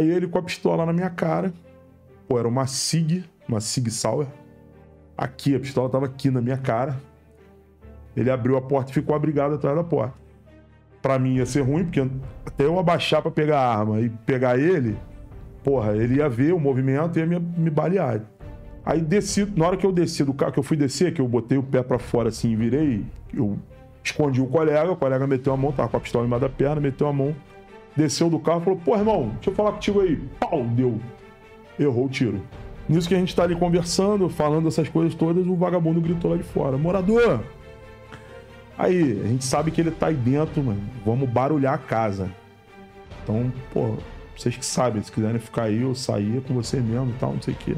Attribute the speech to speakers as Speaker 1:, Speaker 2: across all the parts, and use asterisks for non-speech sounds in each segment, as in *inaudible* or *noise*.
Speaker 1: Aí ele com a pistola na minha cara. Pô, era uma SIG, uma SIG Sauer. Aqui, a pistola tava aqui na minha cara. Ele abriu a porta e ficou abrigado atrás da porta. Pra mim ia ser ruim, porque até eu abaixar pra pegar a arma e pegar ele, porra, ele ia ver o movimento e ia me, me balear. Aí desci, na hora que eu desci do carro, que eu fui descer, que eu botei o pé para fora assim e virei, eu escondi o colega, o colega meteu a mão, tava com a pistola em cima da perna, meteu a mão, desceu do carro e falou: Pô, irmão, deixa eu falar contigo aí. Pau, deu. Errou o tiro. Nisso que a gente tá ali conversando, falando essas coisas todas, o vagabundo gritou lá de fora: Morador! Aí, a gente sabe que ele tá aí dentro, mano. Vamos barulhar a casa. Então, pô, vocês que sabem, se quiserem ficar aí ou sair é com você mesmo e tal, não sei o quê.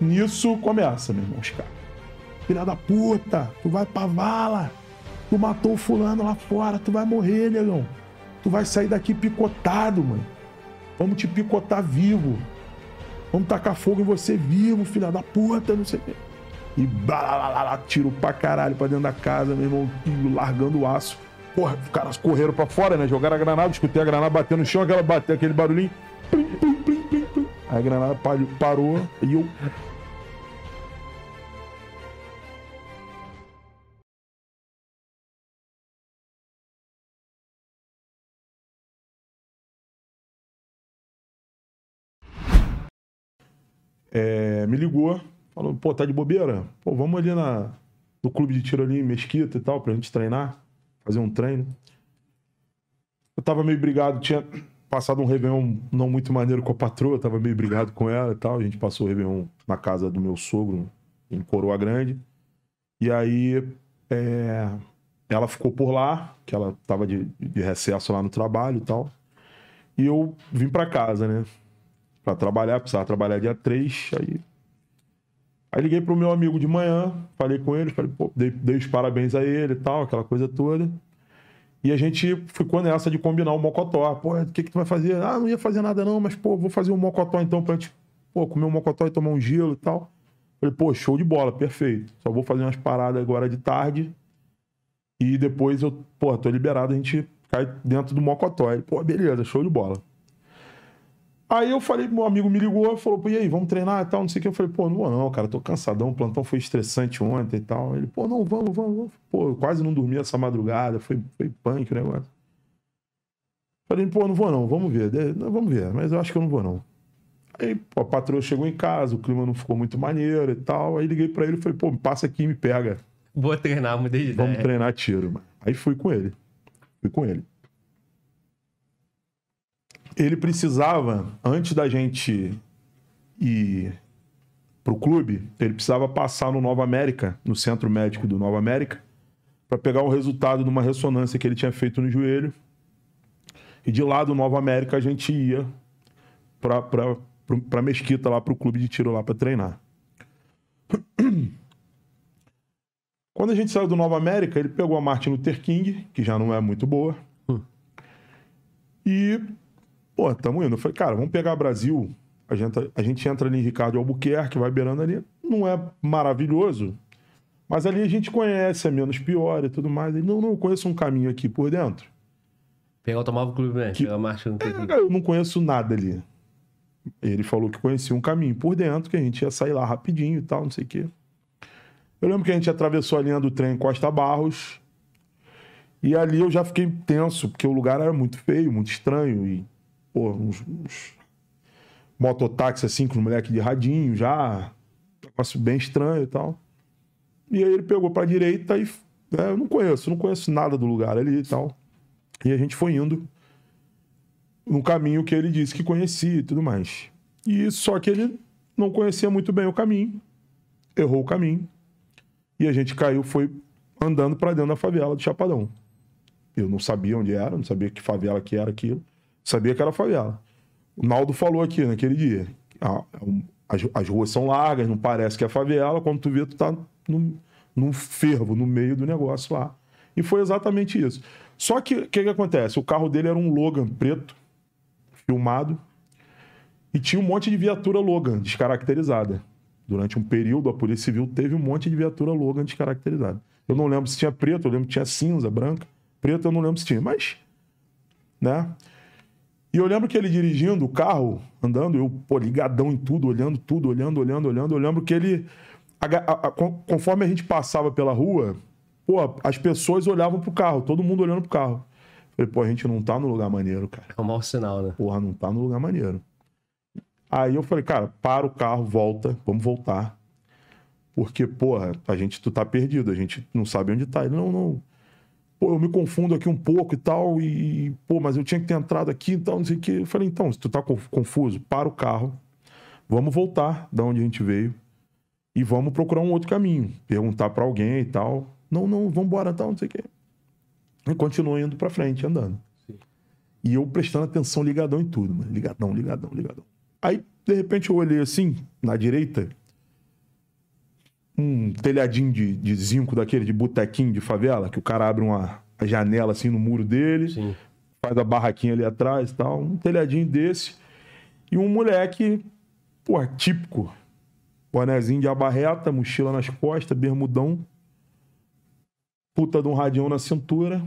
Speaker 1: Nisso começa, meu irmão, os Filha da puta, tu vai pra vala! Tu matou o fulano lá fora, tu vai morrer, negão. Tu vai sair daqui picotado, mãe. Vamos te picotar vivo. Vamos tacar fogo em você vivo, filha da puta, não sei o quê. E blá, blá, blá, blá, tiro pra caralho pra dentro da casa, meu irmão, largando o aço. Porra, os caras correram pra fora, né? Jogaram a granada, escutei a granada batendo no chão, aquela bateu aquele barulhinho. Plim, plim, plim, plim, plim. Aí a granada parou e eu é, me ligou, falou, pô, tá de bobeira? Pô, vamos ali na, no clube de tiro ali em Mesquita e tal, pra gente treinar, fazer um treino. Eu tava meio brigado, tinha passado um Réveillon não muito maneiro com a patroa, tava meio brigado com ela e tal. A gente passou o Réveillon na casa do meu sogro, em Coroa Grande. E aí é, ela ficou por lá, que ela tava de, de recesso lá no trabalho e tal. E eu vim para casa, né? para trabalhar, precisava trabalhar dia 3, aí... Aí liguei pro meu amigo de manhã, falei com ele, falei, pô, dei, dei os parabéns a ele e tal, aquela coisa toda. E a gente ficou nessa de combinar o um mocotó. Ah, pô, o que que tu vai fazer? Ah, não ia fazer nada não, mas pô, vou fazer um mocotó então pra gente, pô, comer um mocotó e tomar um gelo e tal. Falei, pô, show de bola, perfeito. Só vou fazer umas paradas agora de tarde. E depois eu, pô, tô liberado, a gente cai dentro do mocotó. Ele, pô, beleza, show de bola. Aí eu falei, meu amigo me ligou, falou, pô, e aí, vamos treinar e tal, não sei o que. Eu falei, pô, não vou não, cara, tô cansadão, o plantão foi estressante ontem e tal. Ele, pô, não, vamos, vamos, vamos. Pô, eu quase não dormi essa madrugada, foi, foi punk o negócio. Falei, pô, não vou não, vamos ver, vamos ver, mas eu acho que eu não vou não. Aí, pô, a patroa chegou em casa, o clima não ficou muito maneiro e tal. Aí liguei para ele e falei, pô, passa aqui e me pega. Vou treinar, mudei de ideia. Vamos treinar tiro, mano. Aí fui com ele. Fui com ele ele precisava, antes da gente ir para o clube, ele precisava passar no Nova América, no centro médico do Nova América, para pegar o resultado de uma ressonância que ele tinha feito no joelho. E de lá do Nova América a gente ia para para mesquita lá para o clube de tiro lá para treinar. Quando a gente saiu do Nova América, ele pegou a Martin Luther King, que já não é muito boa, hum. e Pô, tamo indo. Eu falei, cara, vamos pegar Brasil. A gente, a gente entra ali em Ricardo Albuquerque, vai beirando ali. Não é maravilhoso, mas ali a gente conhece, é menos pior e tudo mais. Ele, não, não, eu conheço um caminho aqui por dentro. Pegar o automóvel Clube, né? Que... Pegar a marcha no clube. É, eu não conheço nada ali. Ele falou que conhecia um caminho por dentro, que a gente ia sair lá rapidinho e tal, não sei o quê. Eu lembro que a gente atravessou a linha do trem Costa Barros. E ali eu já fiquei tenso, porque o lugar era muito feio, muito estranho. E pô, uns, uns mototáxi assim, com o moleque de radinho já, um negócio bem estranho e tal. E aí ele pegou pra direita e, né, eu não conheço, não conheço nada do lugar ali e tal. E a gente foi indo no caminho que ele disse que conhecia e tudo mais. E só que ele não conhecia muito bem o caminho, errou o caminho. E a gente caiu, foi andando para dentro da favela do Chapadão. Eu não sabia onde era, não sabia que favela que era aquilo sabia que era favela. O Naldo falou aqui naquele dia. A, ah, é as, as, ruas são largas, não parece que é favela. Quando tu vê, tu tá num, num fervo, no meio do negócio lá. E foi exatamente isso. Só que o que, que acontece? O carro dele era um Logan preto, filmado, e tinha um monte de viatura Logan descaracterizada. Durante um período, a Polícia Civil teve um monte de viatura Logan descaracterizada. Eu não lembro se tinha preto, eu lembro que tinha cinza, branca. Preto eu não lembro se tinha, mas. Né? E eu lembro que ele dirigindo o carro, andando, eu pô, ligadão em tudo, olhando tudo, olhando, olhando, olhando. Eu lembro que ele, a, a, a, conforme a gente passava pela rua, pô, as pessoas olhavam pro carro, todo mundo olhando pro carro. Eu falei, pô, a gente não tá no lugar maneiro, cara. É um mau sinal, né? Porra, não tá no lugar maneiro. Aí eu falei, cara, para o carro, volta, vamos voltar. Porque, porra, a gente, tu tá perdido, a gente não sabe onde tá. Ele, não, não pô, eu me confundo aqui um pouco e tal, e, pô, mas eu tinha que ter entrado aqui então não sei o que. Eu falei, então, se tu tá confuso, para o carro, vamos voltar da onde a gente veio e vamos procurar um outro caminho, perguntar para alguém e tal. Não, não, vamos embora então não sei o que. E continua indo para frente, andando. Sim. E eu prestando atenção, ligadão em tudo, mano. Ligadão, ligadão, ligadão. Aí, de repente, eu olhei assim, na direita, um telhadinho de, de zinco daquele, de botequinho de favela, que o cara abre uma janela assim no muro dele, Sim. faz a barraquinha ali atrás e tal, um telhadinho desse. E um moleque, pô, típico, bonezinho de abarreta, mochila nas costas, bermudão, puta de um radião na cintura.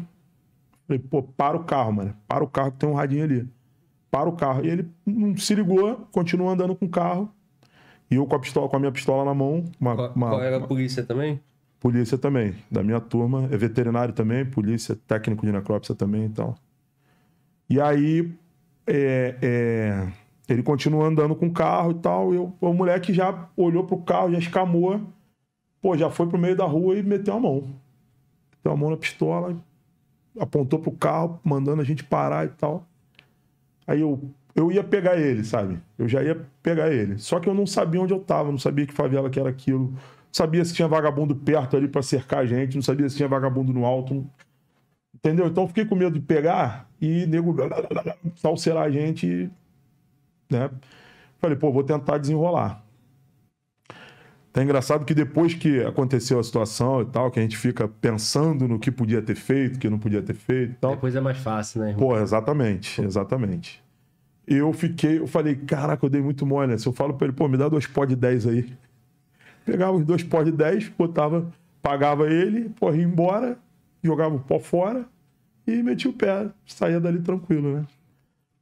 Speaker 1: Falei, pô, para o carro, mano, para o carro que tem um radinho ali. Para o carro. E ele não se ligou, continua andando com o carro e eu com a, pistola, com a minha pistola na mão. Uma, qual, uma, qual era a polícia uma... também? Polícia também, da minha turma. É veterinário também, polícia, técnico de necrópsia também e então. tal. E aí, é, é, ele continua andando com o carro e tal. E eu, o moleque já olhou pro carro, já escamou. Pô, já foi pro meio da rua e meteu a mão. Meteu a mão na pistola, apontou pro carro, mandando a gente parar e tal. Aí eu, eu ia pegar ele, sabe? Eu já ia pegar ele. Só que eu não sabia onde eu tava, não sabia que favela que era aquilo. Não sabia se tinha vagabundo perto ali para cercar a gente, não sabia se tinha vagabundo no alto. Entendeu? Então fiquei com medo de pegar e nego *laughs* salserar a gente, né? Falei, pô, vou tentar desenrolar. Tá engraçado que depois que aconteceu a situação e tal, que a gente fica pensando no que podia ter feito, que não podia ter feito e tal. Depois é mais fácil, né? Irmão? Pô, exatamente, exatamente eu fiquei, eu falei, caraca, eu dei muito mole. Né? Se eu falo para ele, pô, me dá dois pó de 10 aí. Pegava os dois pó de 10, botava, pagava ele, pô, ia embora, jogava o pó fora e metia o pé, saía dali tranquilo, né?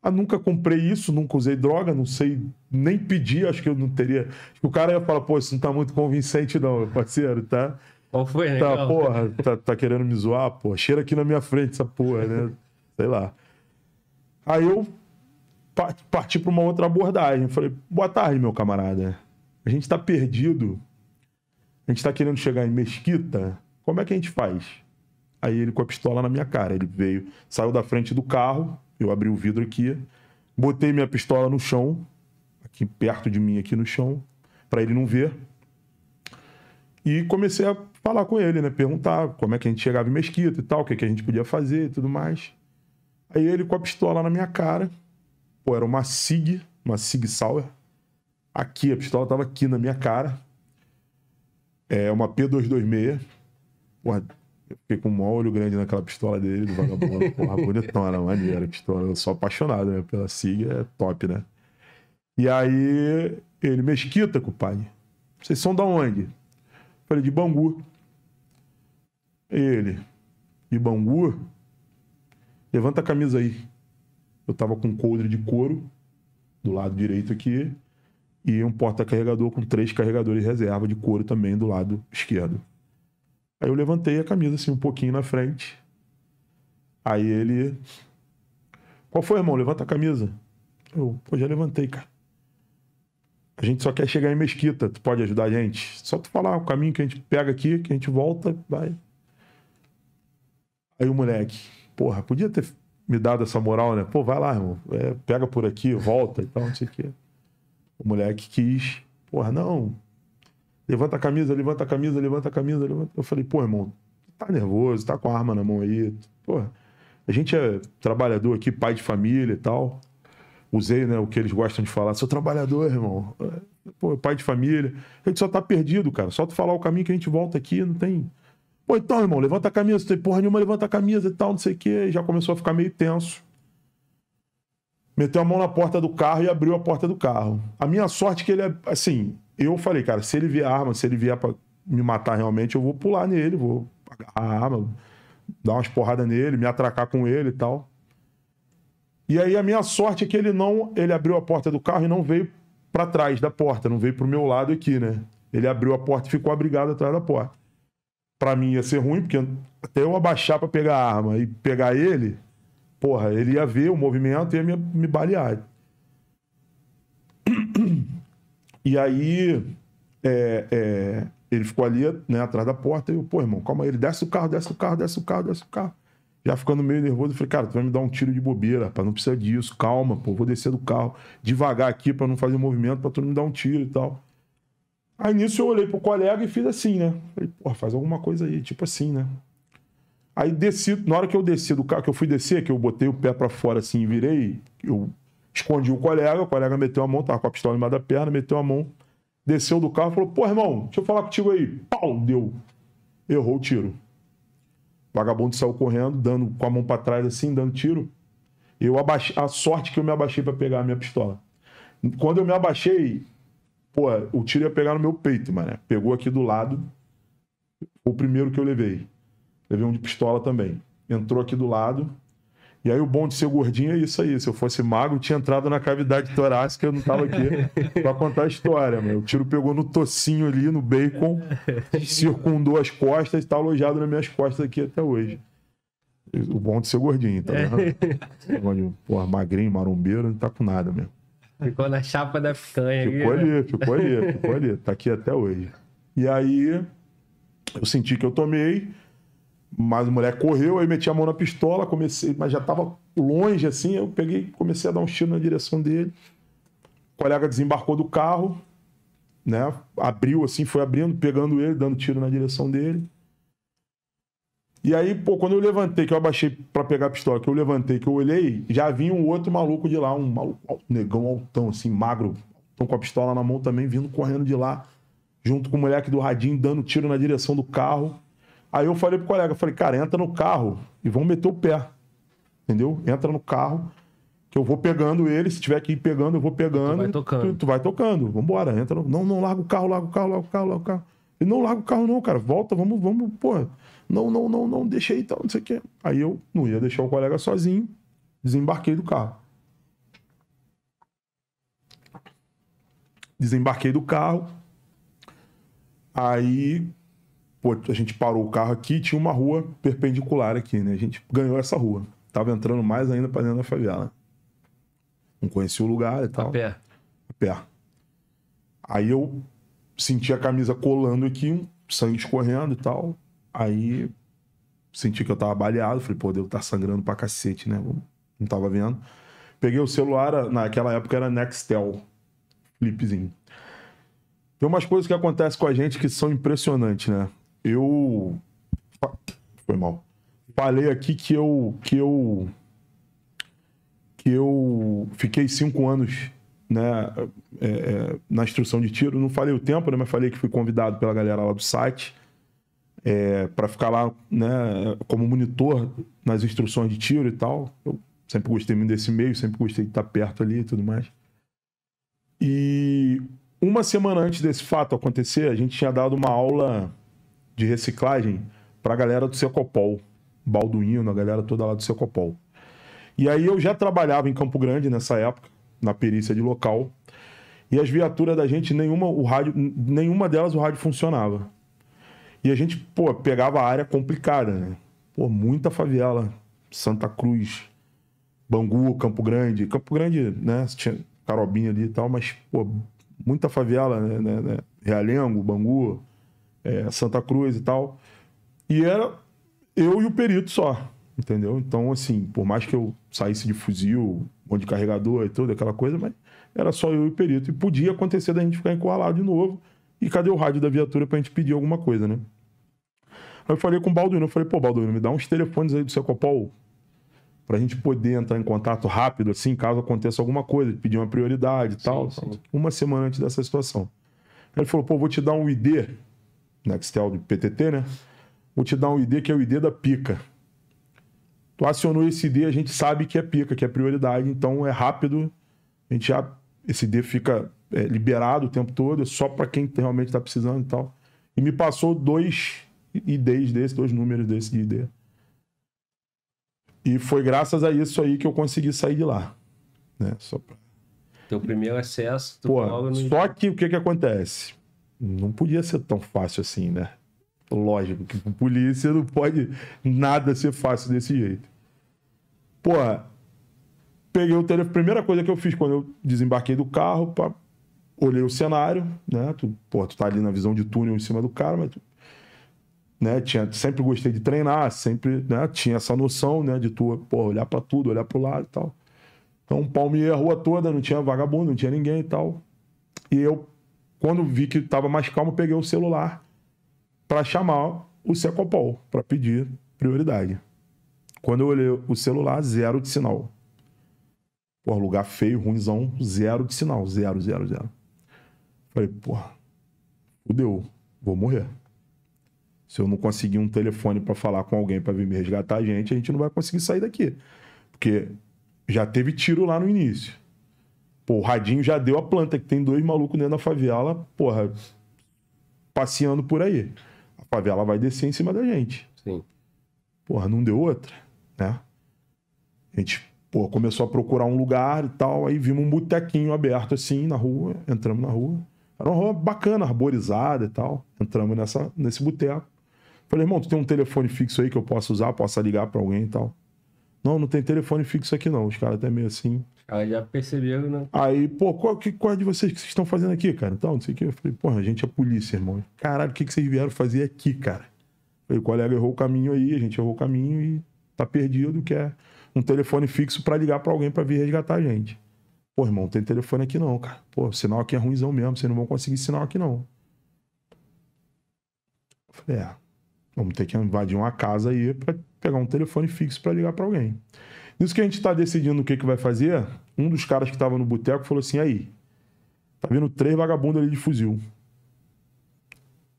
Speaker 1: Ah, nunca comprei isso, nunca usei droga, não sei nem pedir, acho que eu não teria. O cara ia falar, pô, isso não tá muito convincente, não, parceiro, tá? Qual foi, né? Tá, então? porra, tá, tá, querendo me zoar, pô, cheira aqui na minha frente essa porra, né? Sei lá. Aí eu partir para uma outra abordagem. falei, boa tarde, meu camarada. A gente está perdido. A gente está querendo chegar em Mesquita. Como é que a gente faz? Aí ele com a pistola na minha cara. Ele veio, saiu da frente do carro. Eu abri o vidro aqui, botei minha pistola no chão, aqui perto de mim, aqui no chão, para ele não ver. E comecei a falar com ele, né? Perguntar como é que a gente chegava em Mesquita e tal, o que, é que a gente podia fazer e tudo mais. Aí ele com a pistola na minha cara Pô, era uma SIG, uma SIG Sauer. Aqui, a pistola tava aqui na minha cara. É uma P226. Porra, eu fiquei com um olho grande naquela pistola dele, do vagabundo. *laughs* Porra, bonitona, maneira a pistola. Eu sou apaixonado né? pela SIG, é top, né? E aí, ele, Mesquita, compadre. Vocês são da onde? Falei, de Bangu. Ele, de Bangu? Levanta a camisa aí. Eu tava com um coldre de couro do lado direito aqui e um porta-carregador com três carregadores reserva de couro também do lado esquerdo. Aí eu levantei a camisa assim um pouquinho na frente. Aí ele. Qual foi, irmão? Levanta a camisa. Eu, pô, já levantei, cara. A gente só quer chegar em Mesquita. Tu pode ajudar a gente? Só tu falar o caminho que a gente pega aqui, que a gente volta, vai. Aí o moleque, porra, podia ter me dado essa moral, né? Pô, vai lá, irmão, é, pega por aqui, volta e tal, não sei o quê. O moleque quis, porra, não, levanta a camisa, levanta a camisa, levanta a camisa, levanta. Eu falei, pô, irmão, tá nervoso, tá com a arma na mão aí, porra. A gente é trabalhador aqui, pai de família e tal. Usei, né, o que eles gostam de falar, sou trabalhador, irmão. É, pô, pai de família. A gente só tá perdido, cara. Só tu falar o caminho que a gente volta aqui, não tem. Pô, então, irmão, levanta a camisa. Não tem porra nenhuma, levanta a camisa e tal, não sei o quê. E já começou a ficar meio tenso. Meteu a mão na porta do carro e abriu a porta do carro. A minha sorte é que ele é. Assim, eu falei, cara, se ele vier arma, se ele vier pra me matar realmente, eu vou pular nele, vou agarrar a arma, dar umas porradas nele, me atracar com ele e tal. E aí a minha sorte é que ele não. Ele abriu a porta do carro e não veio para trás da porta, não veio pro meu lado aqui, né? Ele abriu a porta e ficou abrigado atrás da porta para mim ia ser ruim, porque até eu abaixar para pegar a arma e pegar ele, porra, ele ia ver o movimento e ia me, me balear. E aí é, é, ele ficou ali né, atrás da porta e eu, pô, irmão, calma aí, ele desce o carro, desce o carro, desce o carro, desce o carro. Já ficando meio nervoso, eu falei, cara, tu vai me dar um tiro de bobeira, rapaz, não precisa disso, calma, pô, vou descer do carro devagar aqui para não fazer movimento, para tu não me dar um tiro e tal. Aí nisso eu olhei pro colega e fiz assim, né? Falei, porra, faz alguma coisa aí, tipo assim, né? Aí desci, na hora que eu desci do carro, que eu fui descer, que eu botei o pé para fora assim e virei, eu escondi o colega, o colega meteu a mão, tava com a pistola em embaixo da perna, meteu a mão, desceu do carro e falou, pô, irmão, deixa eu falar contigo aí. Pau, deu. Errou o tiro. O vagabundo saiu correndo, dando com a mão para trás assim, dando tiro. Eu abaixei, a sorte que eu me abaixei para pegar a minha pistola. Quando eu me abaixei, Porra, o tiro ia pegar no meu peito, mano. Pegou aqui do lado. O primeiro que eu levei. Levei um de pistola também. Entrou aqui do lado. E aí o bom de ser gordinho é isso aí. Se eu fosse magro, eu tinha entrado na cavidade torácica, eu não tava aqui *laughs* pra contar a história, mano. O tiro pegou no tocinho ali, no bacon, *laughs* circundou as costas e tá alojado nas minhas costas aqui até hoje. O bom de ser gordinho, tá vendo? É. Porra, magrinho, marombeiro, não tá com nada mesmo.
Speaker 2: Ficou na chapa da picanha. Ficou ali, né? ficou ali, ficou
Speaker 1: ali. Tá aqui até hoje. E aí, eu senti que eu tomei, mas o moleque correu, aí meti a mão na pistola, comecei, mas já tava longe assim, eu peguei, comecei a dar um tiro na direção dele. O colega desembarcou do carro, né? Abriu assim, foi abrindo, pegando ele, dando tiro na direção dele. E aí, pô, quando eu levantei, que eu abaixei para pegar a pistola, que eu levantei, que eu olhei, já vinha um outro maluco de lá, um maluco negão, altão, assim, magro, com a pistola na mão também, vindo correndo de lá, junto com o moleque do radinho, dando tiro na direção do carro. Aí eu falei pro colega, falei, cara, entra no carro e vamos meter o pé. Entendeu? Entra no carro, que eu vou pegando ele, se tiver que ir pegando, eu vou pegando. Tu vai tocando. Tu, tu vai tocando, vambora, entra. No... Não, não, larga o carro, larga o carro, larga o carro, larga o carro. Ele não larga o carro, não, cara. Volta, vamos, vamos, pô. Não, não, não, não, deixa aí tal, não sei o quê. Aí eu não ia deixar o colega sozinho, desembarquei do carro. Desembarquei do carro. Aí, pô, a gente parou o carro aqui, tinha uma rua perpendicular aqui, né? A gente ganhou essa rua. Tava entrando mais ainda pra dentro da favela. Não conhecia o lugar e tal. A pé. A pé. Aí eu senti a camisa colando aqui, sangue escorrendo e tal. Aí senti que eu tava baleado, falei, pô, deu tá sangrando pra cacete, né? Não tava vendo. Peguei o celular, naquela época era Nextel, flipzinho. Tem umas coisas que acontecem com a gente que são impressionantes, né? Eu. Foi mal. Falei aqui que eu. que eu. que eu fiquei cinco anos né, é, é, na instrução de tiro. Não falei o tempo, né, mas falei que fui convidado pela galera lá do site é, para ficar lá né, como monitor nas instruções de tiro e tal. Eu sempre gostei muito desse meio, sempre gostei de estar perto ali e tudo mais. E uma semana antes desse fato acontecer, a gente tinha dado uma aula de reciclagem para a galera do Secopol, Balduino, a galera toda lá do Secopol. E aí eu já trabalhava em Campo Grande nessa época, na perícia de local. E as viaturas da gente, nenhuma, o rádio, nenhuma delas o rádio funcionava. E a gente, pô, pegava a área complicada, né? Pô, muita favela. Santa Cruz, Bangu, Campo Grande. Campo Grande, né? Tinha Carobinha ali e tal, mas, pô, muita favela, né? né? né? Realengo, Bangu, é, Santa Cruz e tal. E era eu e o perito só. Entendeu? Então, assim, por mais que eu saísse de fuzil, onde carregador e tudo, aquela coisa, mas era só eu e o perito. E podia acontecer da gente ficar encurralado de novo. E cadê o rádio da viatura pra gente pedir alguma coisa, né? Aí eu falei com o Balduino, eu falei, pô, Balduino, me dá uns telefones aí do Secopol pra gente poder entrar em contato rápido, assim, caso aconteça alguma coisa, pedir uma prioridade e tal. Sim. Uma semana antes dessa situação. Aí ele falou, pô, vou te dar um ID, Nextel do PTT, né? Vou te dar um ID que é o ID da pica. Tu acionou esse D, a gente sabe que é pica, que é prioridade, então é rápido. A gente já. Esse D fica é, liberado o tempo todo, é só para quem realmente está precisando e tal. E me passou dois IDs desses, dois números desse de ID. E foi graças a isso aí que eu consegui sair de lá. Né? Só pra... Teu
Speaker 2: primeiro acesso, tu Pô, no... Só
Speaker 1: que o que, que acontece? Não podia ser tão fácil assim, né? Lógico que pra polícia não pode nada ser fácil desse jeito. pô peguei o telefone. Primeira coisa que eu fiz quando eu desembarquei do carro, pá, olhei o cenário, né? Tu, pô tu tá ali na visão de túnel em cima do cara, mas tu, né? Tinha, sempre gostei de treinar, sempre né? tinha essa noção né? de tu porra, olhar para tudo, olhar pro lado e tal. Então, palmeia a rua toda, não tinha vagabundo, não tinha ninguém e tal. E eu, quando vi que tava mais calmo, peguei o celular para chamar o Secopol, para pedir prioridade. Quando eu olhei o celular, zero de sinal. Porra, lugar feio, ruimzão, zero de sinal, zero, zero, zero. Falei, porra, fudeu, vou morrer. Se eu não conseguir um telefone para falar com alguém para vir me resgatar a gente, a gente não vai conseguir sair daqui. Porque já teve tiro lá no início. Pô, o Radinho já deu a planta, que tem dois malucos dentro da favela, porra, passeando por aí favela vai descer em cima da gente. Sim. Porra, não deu outra, né? A gente, porra, começou a procurar um lugar e tal, aí vimos um botequinho aberto assim na rua, entramos na rua. Era uma rua bacana, arborizada e tal. Entramos nessa, nesse boteco. Falei, irmão, tu tem um telefone fixo aí que eu posso usar, possa ligar para alguém e tal. Não, não tem telefone fixo aqui não. Os caras até meio assim.
Speaker 2: Aí ah, já perceberam, né?
Speaker 1: Aí, pô, qual, que, qual é de vocês que vocês estão fazendo aqui, cara? Então, não sei o que. Eu falei, pô, a gente é polícia, irmão. Caralho, o que, que vocês vieram fazer aqui, cara? Eu falei, o colega errou o caminho aí, a gente errou o caminho e tá perdido, que é um telefone fixo para ligar para alguém para vir resgatar a gente. Pô, irmão, não tem telefone aqui não, cara. Pô, sinal aqui é ruimzão mesmo, vocês não vão conseguir sinal aqui não. Eu falei, é. Vamos ter que invadir uma casa aí para pegar um telefone fixo para ligar para alguém. Nisso que a gente está decidindo o que, que vai fazer, um dos caras que estava no boteco falou assim: aí, tá vendo três vagabundos ali de fuzil.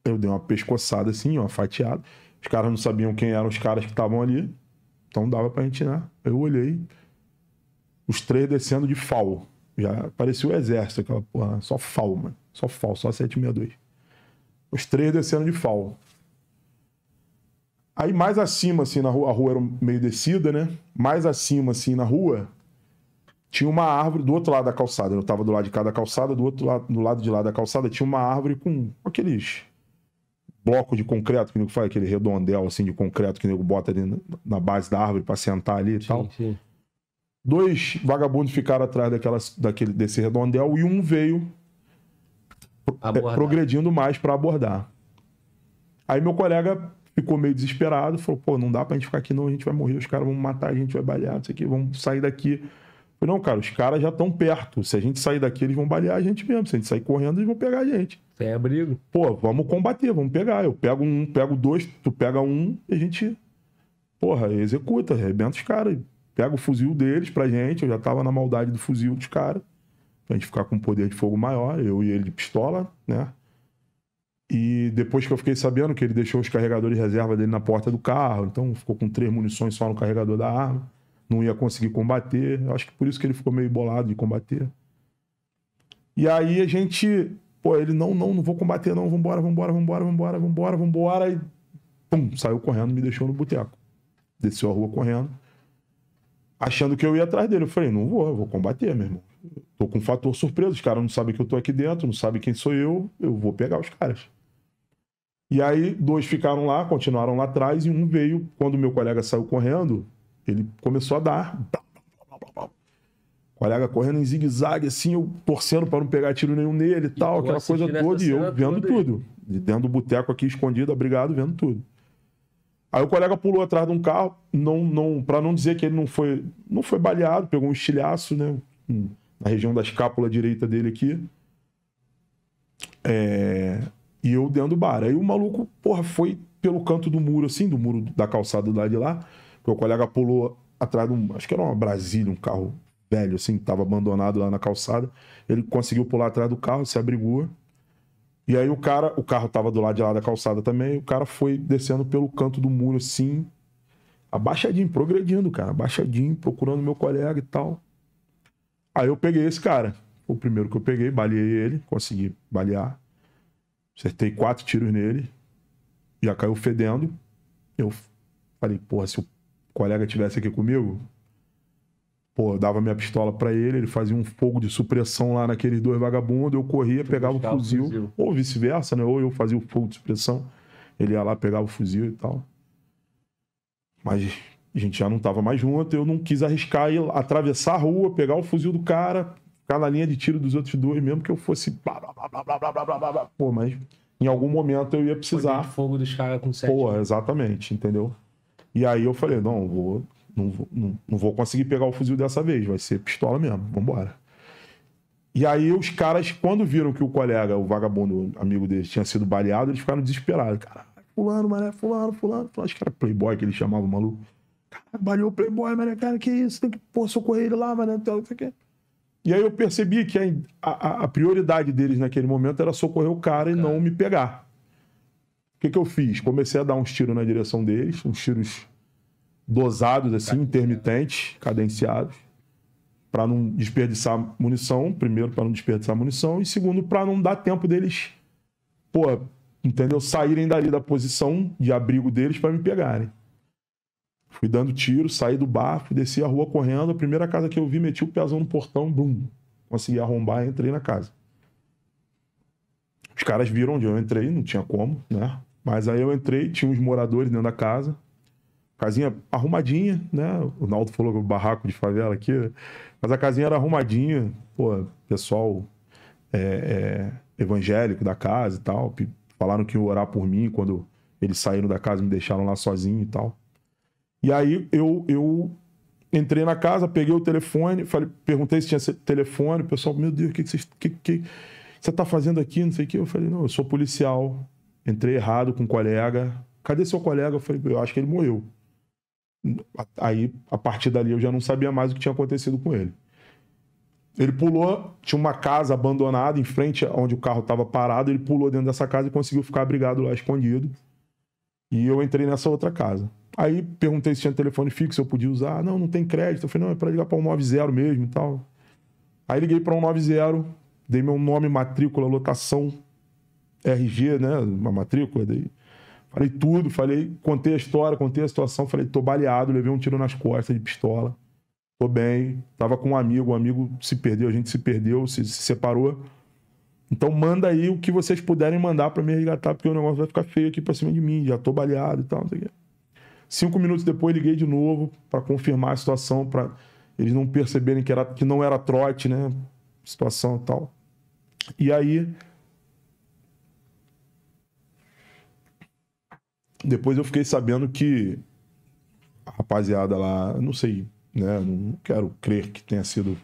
Speaker 1: Eu dei uma pescoçada assim, ó, fatiada. Os caras não sabiam quem eram os caras que estavam ali, então dava pra gente, né? Eu olhei, os três descendo de FAL. Já parecia o exército, aquela porra, né? só FAL, mano. Só FAL, só 762. Os três descendo de FAL. Aí mais acima, assim, na rua, a rua era meio descida, né? Mais acima, assim, na rua, tinha uma árvore do outro lado da calçada. Eu tava do lado de cada calçada, do outro lado, do lado de lá da calçada, tinha uma árvore com aqueles bloco de concreto que o nego faz, aquele redondel assim de concreto que o nego bota ali na base da árvore para sentar ali e sim, tal. Sim. Dois vagabundos ficaram atrás daquelas, daquele, desse redondel e um veio abordar. progredindo mais para abordar. Aí meu colega ficou meio desesperado, falou, pô, não dá pra gente ficar aqui não, a gente vai morrer, os caras vão matar, a gente vai balear, isso aqui, vamos sair daqui. Falei, não, cara, os caras já estão perto. Se a gente sair daqui, eles vão balear a gente mesmo. Se a gente sair correndo, eles vão pegar a gente. Sem abrigo. Pô, vamos combater, vamos pegar. Eu pego um, pego dois, tu pega um e a gente, porra, executa, arrebenta os caras. Pega o fuzil deles pra gente. Eu já tava na maldade do fuzil dos caras. Pra gente ficar com um poder de fogo maior, eu e ele de pistola, né? E depois que eu fiquei sabendo que ele deixou os carregadores de reserva dele na porta do carro, então ficou com três munições só no carregador da arma, não ia conseguir combater. Eu acho que por isso que ele ficou meio bolado de combater. E aí a gente, pô, ele não, não, não vou combater não, vambora, vambora, vambora, vambora, vambora, vambora. E pum, saiu correndo, me deixou no boteco. Desceu a rua correndo, achando que eu ia atrás dele. Eu falei, não vou, eu vou combater, meu irmão. Tô com um fator surpresa, os caras não sabem que eu tô aqui dentro, não sabem quem sou eu, eu vou pegar os caras. E aí, dois ficaram lá, continuaram lá atrás, e um veio. Quando meu colega saiu correndo, ele começou a dar. O colega correndo em zigue-zague, assim, eu torcendo para não pegar tiro nenhum nele e tal, aquela coisa toda, e eu vendo tudo. Aí. E dentro do boteco aqui escondido, abrigado, vendo tudo. Aí o colega pulou atrás de um carro, não, não, para não dizer que ele não foi, não foi baleado, pegou um estilhaço, né, na região da escápula direita dele aqui. É, e eu dentro do bar. Aí o maluco, porra, foi pelo canto do muro, assim, do muro da calçada lá de lá. Meu colega pulou atrás de um. Acho que era uma Brasília, um carro velho, assim, que tava abandonado lá na calçada. Ele conseguiu pular atrás do carro, se abrigou. E aí o cara, o carro tava do lado de lá da calçada também, o cara foi descendo pelo canto do muro, assim, abaixadinho, progredindo, cara, abaixadinho, procurando meu colega e tal. Aí eu peguei esse cara. O primeiro que eu peguei, baleei ele, consegui balear. Acertei quatro tiros nele, já caiu fedendo. Eu falei, porra, se o colega tivesse aqui comigo, pô, dava minha pistola para ele, ele fazia um fogo de supressão lá naqueles dois vagabundos, eu corria, pegava o fuzil, o fuzil, ou vice-versa, né? Ou eu fazia o fogo de supressão, ele ia lá, pegava o fuzil e tal. Mas a gente já não tava mais junto, eu não quis arriscar ir atravessar a rua, pegar o fuzil do cara, ficar na linha de tiro dos outros dois, mesmo que eu fosse. Blá, blá, blá, blá, blá, blá, blá, blá, Pô, mas em algum momento eu ia precisar. Foi fogo dos caras com sete. Pô, né? exatamente, entendeu? E aí eu falei: não, vou, não, vou, não, não vou conseguir pegar o fuzil dessa vez, vai ser pistola mesmo, vambora. E aí os caras, quando viram que o colega, o vagabundo amigo deles, tinha sido baleado, eles ficaram desesperados. Caralho, fulano, mané, fulano, fulano, fulano. Acho que era playboy que ele chamava o maluco. baleou o playboy, mané, cara, que isso? Tem que pô, socorrer ele lá, mané, não sei o que. E aí eu percebi que a, a, a prioridade deles naquele momento era socorrer o cara e cara. não me pegar. O que, que eu fiz? Comecei a dar uns tiros na direção deles, uns tiros dosados, assim, intermitentes, cadenciados, para não desperdiçar munição. Primeiro, para não desperdiçar munição. E segundo, para não dar tempo deles, pô, entendeu? Saírem dali da posição de abrigo deles para me pegarem. Fui dando tiro, saí do bar, fui descer a rua correndo. A primeira casa que eu vi, meti o pezão no portão, bum. Consegui arrombar e entrei na casa. Os caras viram onde eu entrei, não tinha como, né? Mas aí eu entrei, tinha uns moradores dentro da casa. Casinha arrumadinha, né? O Naldo falou que o barraco de favela aqui, Mas a casinha era arrumadinha. Pô, pessoal é, é, evangélico da casa e tal. Falaram que iam orar por mim quando eles saíram da casa e me deixaram lá sozinho e tal. E aí eu, eu entrei na casa, peguei o telefone, falei, perguntei se tinha telefone. O pessoal, meu Deus, o que, você, que, que você tá fazendo aqui? Não sei o que. Eu falei, não, eu sou policial. Entrei errado com um colega. Cadê seu colega? Eu falei, eu acho que ele morreu. Aí, a partir dali, eu já não sabia mais o que tinha acontecido com ele. Ele pulou, tinha uma casa abandonada em frente onde o carro estava parado. Ele pulou dentro dessa casa e conseguiu ficar abrigado lá, escondido. E eu entrei nessa outra casa. Aí perguntei se tinha telefone fixo, eu podia usar. Ah, não, não tem crédito. Eu falei, não, é para ligar para 190 mesmo e tal. Aí liguei para 190, dei meu nome, matrícula, lotação, RG, né? Uma matrícula, dei. Falei tudo, falei, contei a história, contei a situação, falei, tô baleado, levei um tiro nas costas de pistola. Tô bem, tava com um amigo, o um amigo se perdeu, a gente se perdeu, se, se separou. Então manda aí o que vocês puderem mandar para me resgatar, porque o negócio vai ficar feio aqui para cima de mim, já tô baleado e tal, não sei o quê. Cinco minutos depois, liguei de novo para confirmar a situação, para eles não perceberem que, era, que não era trote, né? Situação e tal. E aí. Depois eu fiquei sabendo que a rapaziada lá, não sei, né? Não quero crer que tenha sido.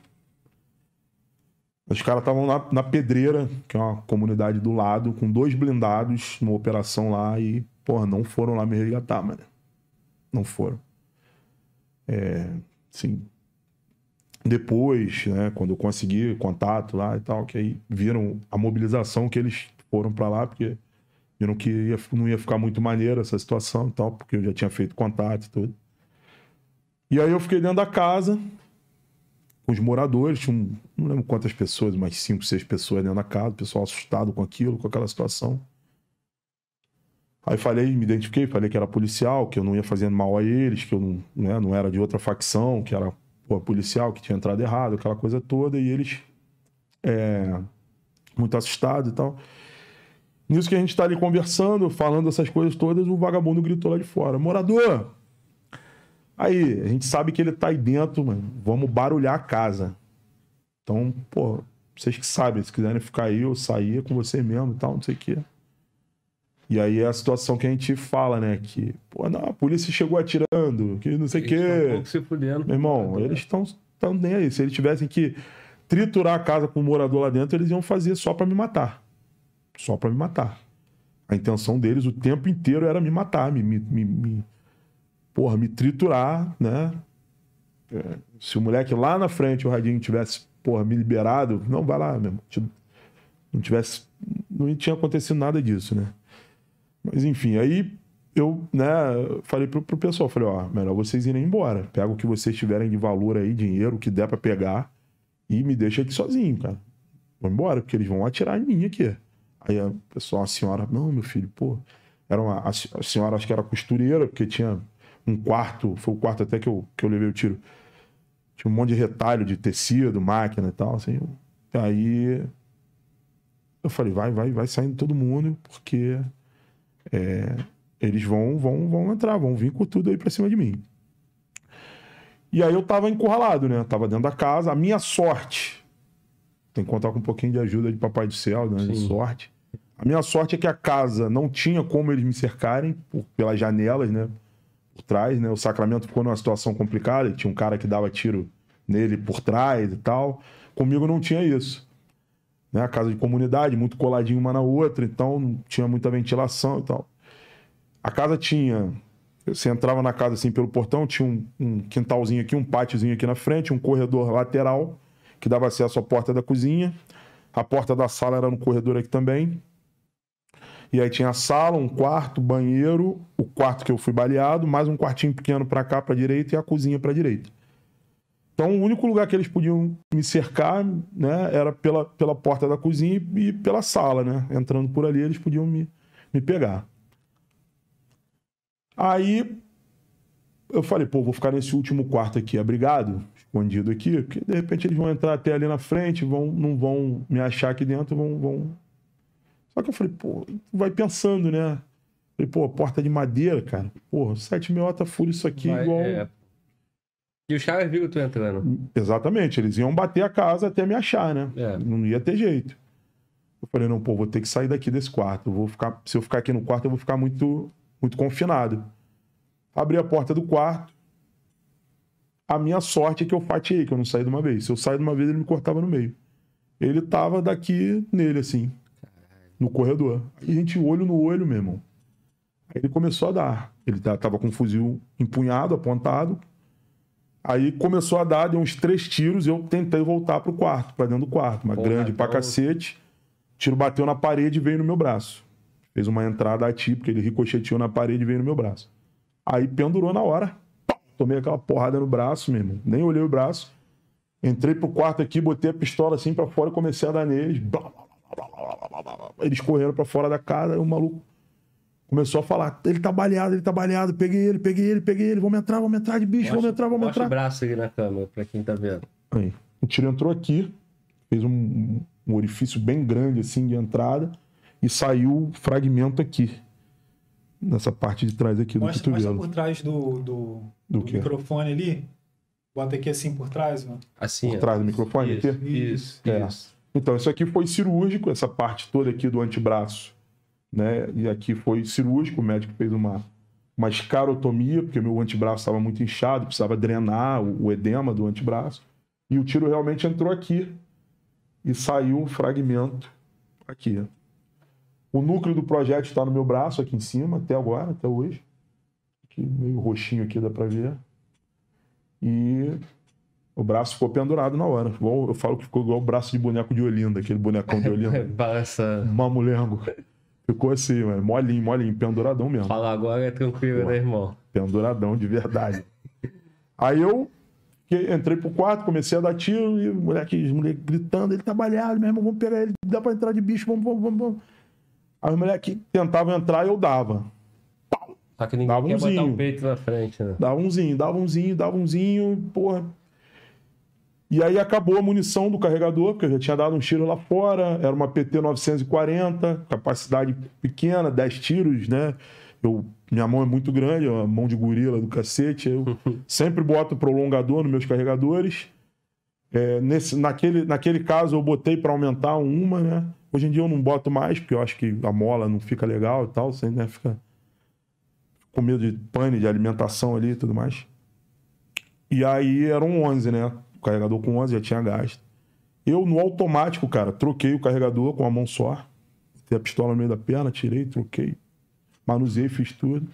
Speaker 1: Os caras estavam na, na Pedreira, que é uma comunidade do lado, com dois blindados numa operação lá e, porra, não foram lá me resgatar, mano não foram. É, sim. Depois, né, quando eu consegui contato lá e tal, que aí viram a mobilização que eles foram para lá, porque viram que ia, não ia ficar muito maneira essa situação e tal, porque eu já tinha feito contato e tudo. E aí eu fiquei dentro da casa com os moradores, tinha um, não lembro quantas pessoas, mais cinco, seis pessoas dentro da casa, o pessoal assustado com aquilo, com aquela situação. Aí falei, me identifiquei, falei que era policial, que eu não ia fazendo mal a eles, que eu não, né, não era de outra facção, que era pô, policial, que tinha entrado errado, aquela coisa toda, e eles é, muito assustados e tal. Nisso que a gente está ali conversando, falando essas coisas todas, o vagabundo gritou lá de fora: Morador! Aí, a gente sabe que ele tá aí dentro, mano. Vamos barulhar a casa. Então, pô, vocês que sabem, se quiserem ficar aí ou sair, é com você mesmo e tal, não sei o quê. E aí é a situação que a gente fala, né? Que, pô, não, a polícia chegou atirando, que não sei o quê. Um se fudendo, Meu irmão, tá eles estão tão nem aí. Se eles tivessem que triturar a casa com o morador lá dentro, eles iam fazer só para me matar. Só para me matar. A intenção deles o tempo inteiro era me matar, me, me, me, me porra, me triturar, né? É, se o moleque lá na frente, o Radinho, tivesse, porra, me liberado, não, vai lá mesmo. Não tivesse. Não tinha acontecido nada disso, né? Mas enfim, aí eu né, falei pro, pro pessoal, falei, ó, melhor vocês irem embora. Pega o que vocês tiverem de valor aí, dinheiro, o que der para pegar, e me deixa aqui sozinho, cara. Vou embora, porque eles vão atirar em mim aqui. Aí a pessoal, a senhora, não, meu filho, pô. Era uma, a senhora acho que era costureira, porque tinha um quarto, foi o quarto até que eu, que eu levei o tiro. Tinha um monte de retalho de tecido, máquina e tal, assim. Aí eu falei, vai, vai, vai saindo todo mundo, porque é, eles vão, vão, vão entrar, vão vir com tudo aí pra cima de mim. E aí eu tava encurralado, né? Tava dentro da casa. A minha sorte. Tem que contar com um pouquinho de ajuda de Papai do Céu, né? De sorte. A minha sorte é que a casa não tinha como eles me cercarem, por, pelas janelas, né? Por trás, né? O Sacramento ficou numa situação complicada, tinha um cara que dava tiro nele por trás e tal. Comigo não tinha isso né? Casa de comunidade, muito coladinho uma na outra, então não tinha muita ventilação e tal. A casa tinha. Você entrava na casa assim pelo portão, tinha um, um quintalzinho aqui, um pátiozinho aqui na frente, um corredor lateral que dava acesso à porta da cozinha. A porta da sala era no corredor aqui também. E aí tinha a sala, um quarto, banheiro, o quarto que eu fui baleado, mais um quartinho pequeno para cá para direita e a cozinha para direita. Então, o único lugar que eles podiam me cercar né, era pela, pela porta da cozinha e, pela sala, né? Entrando por ali, eles podiam me, me pegar. Aí eu falei, pô, vou ficar nesse último quarto aqui, abrigado, escondido aqui, porque de repente eles vão entrar até ali na frente, vão, não vão me achar aqui dentro, vão, vão. Só que eu falei, pô, vai pensando, né? Falei, pô, porta de madeira, cara. Porra, 7 meiota fura isso aqui vai, igual. É,
Speaker 2: e o caras viram tu entrando.
Speaker 1: Exatamente, eles iam bater a casa até me achar, né? É. Não ia ter jeito. Eu falei, não, pô, vou ter que sair daqui desse quarto. Vou ficar, se eu ficar aqui no quarto, eu vou ficar muito, muito confinado. Abri a porta do quarto. A minha sorte é que eu fatiei, que eu não saí de uma vez. Se eu saí de uma vez, ele me cortava no meio. Ele tava daqui nele, assim, no corredor. Aí a gente, olho no olho, meu irmão. Aí ele começou a dar. Ele tá, tava com um fuzil empunhado, apontado, Aí começou a dar, deu uns três tiros e eu tentei voltar pro quarto, para dentro do quarto. Uma grande então... pra cacete. O tiro bateu na parede e veio no meu braço. Fez uma entrada atípica, ele ricocheteou na parede e veio no meu braço. Aí pendurou na hora. Tomei aquela porrada no braço, mesmo, Nem olhei o braço. Entrei pro quarto aqui, botei a pistola assim para fora e comecei a dar neles. eles correram para fora da casa, o maluco Começou a falar, ele tá baleado, ele tá baleado, peguei ele, peguei ele, peguei ele, vamos entrar, vamos entrar de bicho, mostra, vamos entrar, vamos entrar. Mostra o
Speaker 2: braço aqui na câmera, pra quem tá vendo.
Speaker 1: Aí. O tiro entrou aqui, fez um, um orifício bem grande, assim, de entrada, e saiu fragmento aqui, nessa parte de trás aqui mostra, do cotovelo. Mostra
Speaker 2: por trás do, do, do, do microfone ali. Bota aqui assim por trás, mano.
Speaker 1: Assim. Por é. trás do microfone isso, aqui? Isso, é. isso. Então, isso aqui foi cirúrgico, essa parte toda aqui do antebraço né? E aqui foi cirúrgico, o médico fez uma, uma escarotomia, porque meu antebraço estava muito inchado, precisava drenar o, o edema do antebraço. E o tiro realmente entrou aqui e saiu um fragmento aqui. O núcleo do projeto está no meu braço, aqui em cima, até agora, até hoje. Aqui, meio roxinho aqui, dá para ver. E o braço ficou pendurado na hora. eu falo que ficou igual o braço de boneco de Olinda, aquele bonecão de Olinda. *laughs* Balança. Mamulengo. Ficou assim, mano, molinho, molinho, penduradão mesmo. Falar agora é tranquilo, Pô, né, irmão? Penduradão de verdade. Aí eu entrei pro quarto, comecei a dar tiro, e o moleque, moleque gritando, ele tá baleado, meu irmão, vamos pegar ele, dá pra entrar de bicho, vamos, vamos, vamos. Aí o moleque tentavam entrar e eu dava. Só que ninguém dava quer umzinho. botar o
Speaker 2: peito na frente, né?
Speaker 1: Dava umzinho, dava umzinho, dava umzinho, porra e aí acabou a munição do carregador, porque eu já tinha dado um tiro lá fora, era uma PT 940, capacidade pequena, 10 tiros, né? Eu, minha mão é muito grande, é uma mão de gorila do cacete. Eu *laughs* sempre boto prolongador nos meus carregadores. É, nesse, naquele, naquele caso, eu botei para aumentar uma, né? Hoje em dia eu não boto mais, porque eu acho que a mola não fica legal e tal, você né, fica com medo de pane, de alimentação ali e tudo mais. E aí eram 11, né? carregador com 11 já tinha gasto. Eu, no automático, cara, troquei o carregador com a mão só. Tem a pistola no meio da perna, tirei, troquei. Manuseei, fiz tudo.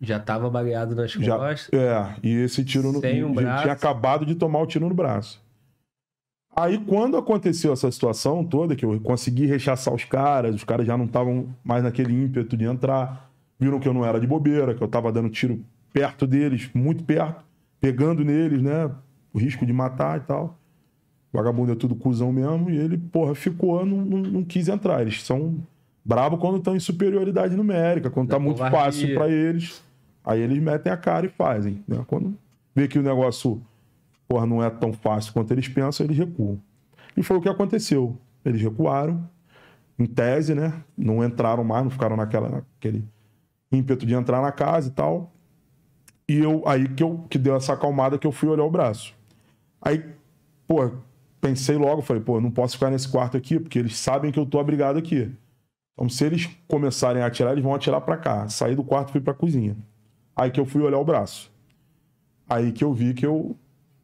Speaker 1: Já tava baleado nas já, costas. É, e esse tiro no. Sem um braço. Tinha acabado de tomar o tiro no braço. Aí, quando aconteceu essa situação toda, que eu consegui rechaçar os caras, os caras já não estavam mais naquele ímpeto de entrar, viram que eu não era de bobeira, que eu tava dando tiro perto deles, muito perto, pegando neles, né? o risco de matar e tal. O vagabundo é tudo cuzão mesmo. E ele, porra, ficou, não, não, não quis entrar. Eles são brabo quando estão em superioridade numérica, quando está muito covardia. fácil para eles. Aí eles metem a cara e fazem. Né? Quando vê que o negócio porra, não é tão fácil quanto eles pensam, eles recuam. E foi o que aconteceu. Eles recuaram, em tese, né? Não entraram mais, não ficaram naquela, naquele ímpeto de entrar na casa e tal. E eu aí que, eu, que deu essa acalmada que eu fui olhar o braço. Aí, pô, pensei logo, falei, pô, não posso ficar nesse quarto aqui, porque eles sabem que eu tô abrigado aqui. Então, se eles começarem a atirar, eles vão atirar para cá. Saí do quarto, fui para cozinha. Aí que eu fui olhar o braço. Aí que eu vi que eu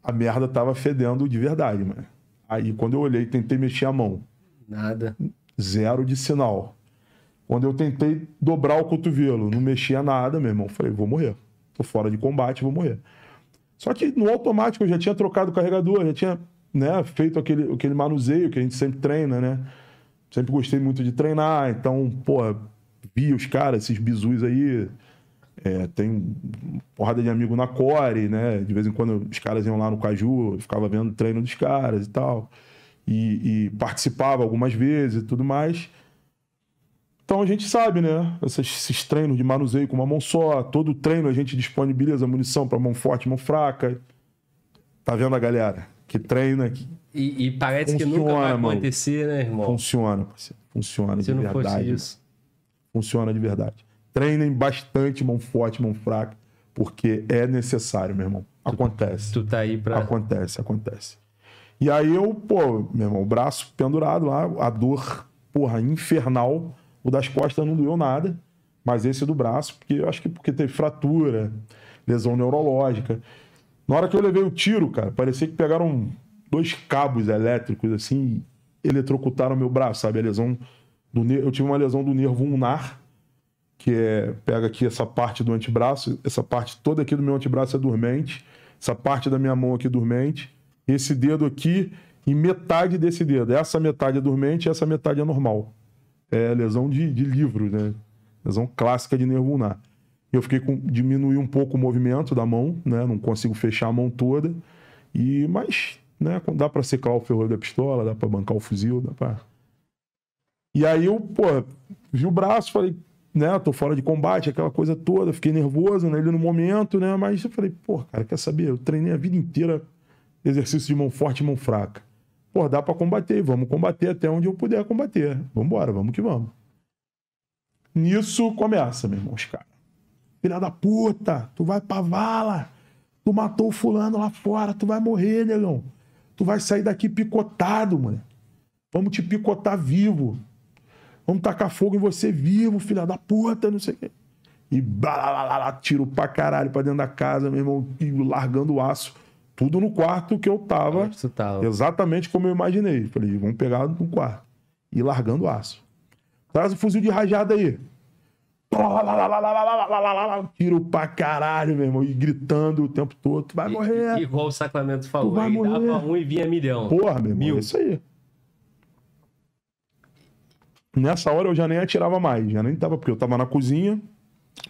Speaker 1: a merda tava fedendo de verdade, mano. Aí quando eu olhei, tentei mexer a mão. Nada. Zero de sinal. Quando eu tentei dobrar o cotovelo, não mexia nada, meu irmão. Falei, vou morrer. Tô fora de combate, vou morrer. Só que no automático eu já tinha trocado o carregador, já tinha né, feito aquele, aquele manuseio que a gente sempre treina, né? Sempre gostei muito de treinar, então, pô, vi os caras, esses bizus aí. É, tem porrada de amigo na Core, né? De vez em quando os caras iam lá no Caju, ficava vendo o treino dos caras e tal. E, e participava algumas vezes e tudo mais. Então a gente sabe, né? Esses, treinos de manuseio com uma mão só, todo treino a gente disponibiliza munição para mão forte, mão fraca. Tá vendo a galera que treina? Que
Speaker 2: e, e parece funciona, que nunca vai acontecer,
Speaker 1: mano. né, irmão? Funciona, funciona Se de não verdade. Fosse isso. Funciona de verdade. Treinem bastante mão forte, mão fraca, porque é necessário, meu irmão. Acontece. Tu, tu tá aí para Acontece, acontece. E aí eu, pô, meu irmão, braço pendurado lá, a dor, porra, infernal o das costas não doeu nada, mas esse é do braço, porque eu acho que porque teve fratura, lesão neurológica. Na hora que eu levei o tiro, cara, parecia que pegaram dois cabos elétricos assim e eletrocutaram meu braço, sabe? A lesão do eu tive uma lesão do nervo ulnar, que é pega aqui essa parte do antebraço, essa parte toda aqui do meu antebraço é dormente, essa parte da minha mão aqui é dormente, esse dedo aqui e metade desse dedo. Essa metade é dormente, essa metade é normal é lesão de, de livro, né? Lesão clássica de nervo ulnar. Eu fiquei com. um pouco o movimento da mão, né? Não consigo fechar a mão toda. E, mas, né? Dá para secar o ferrolho da pistola, dá para bancar o fuzil, dá para. E aí eu, pô, vi o braço, falei, né? Tô fora de combate, aquela coisa toda. Fiquei nervoso nele né, no momento, né? Mas eu falei, pô, cara, quer saber? Eu treinei a vida inteira exercício de mão forte e mão fraca pô, dá para combater, vamos combater até onde eu puder combater. Vamos embora, vamos que vamos. Nisso começa, meu irmão, os caras. Filha da puta, tu vai pra vala, tu matou o fulano lá fora, tu vai morrer, negão. Tu vai sair daqui picotado, mano. Vamos te picotar vivo. Vamos tacar fogo em você vivo, filha da puta, não sei o quê. E blá, blá, blá, tiro pra caralho pra dentro da casa, meu irmão, largando o aço tudo no quarto que eu tava. Eu tava. Exatamente como eu imaginei. Falei, vamos pegar no quarto. E largando o aço. Traz o fuzil de rajada aí. Tiro pra caralho, meu irmão. E gritando o tempo todo. Tu vai morrer.
Speaker 2: igual o Sacramento falou. Tu vai morrer. Dava um e vinha milhão. Porra, meu irmão. Mil.
Speaker 1: É isso aí. Nessa hora eu já nem atirava mais. Já nem tava, porque eu tava na cozinha.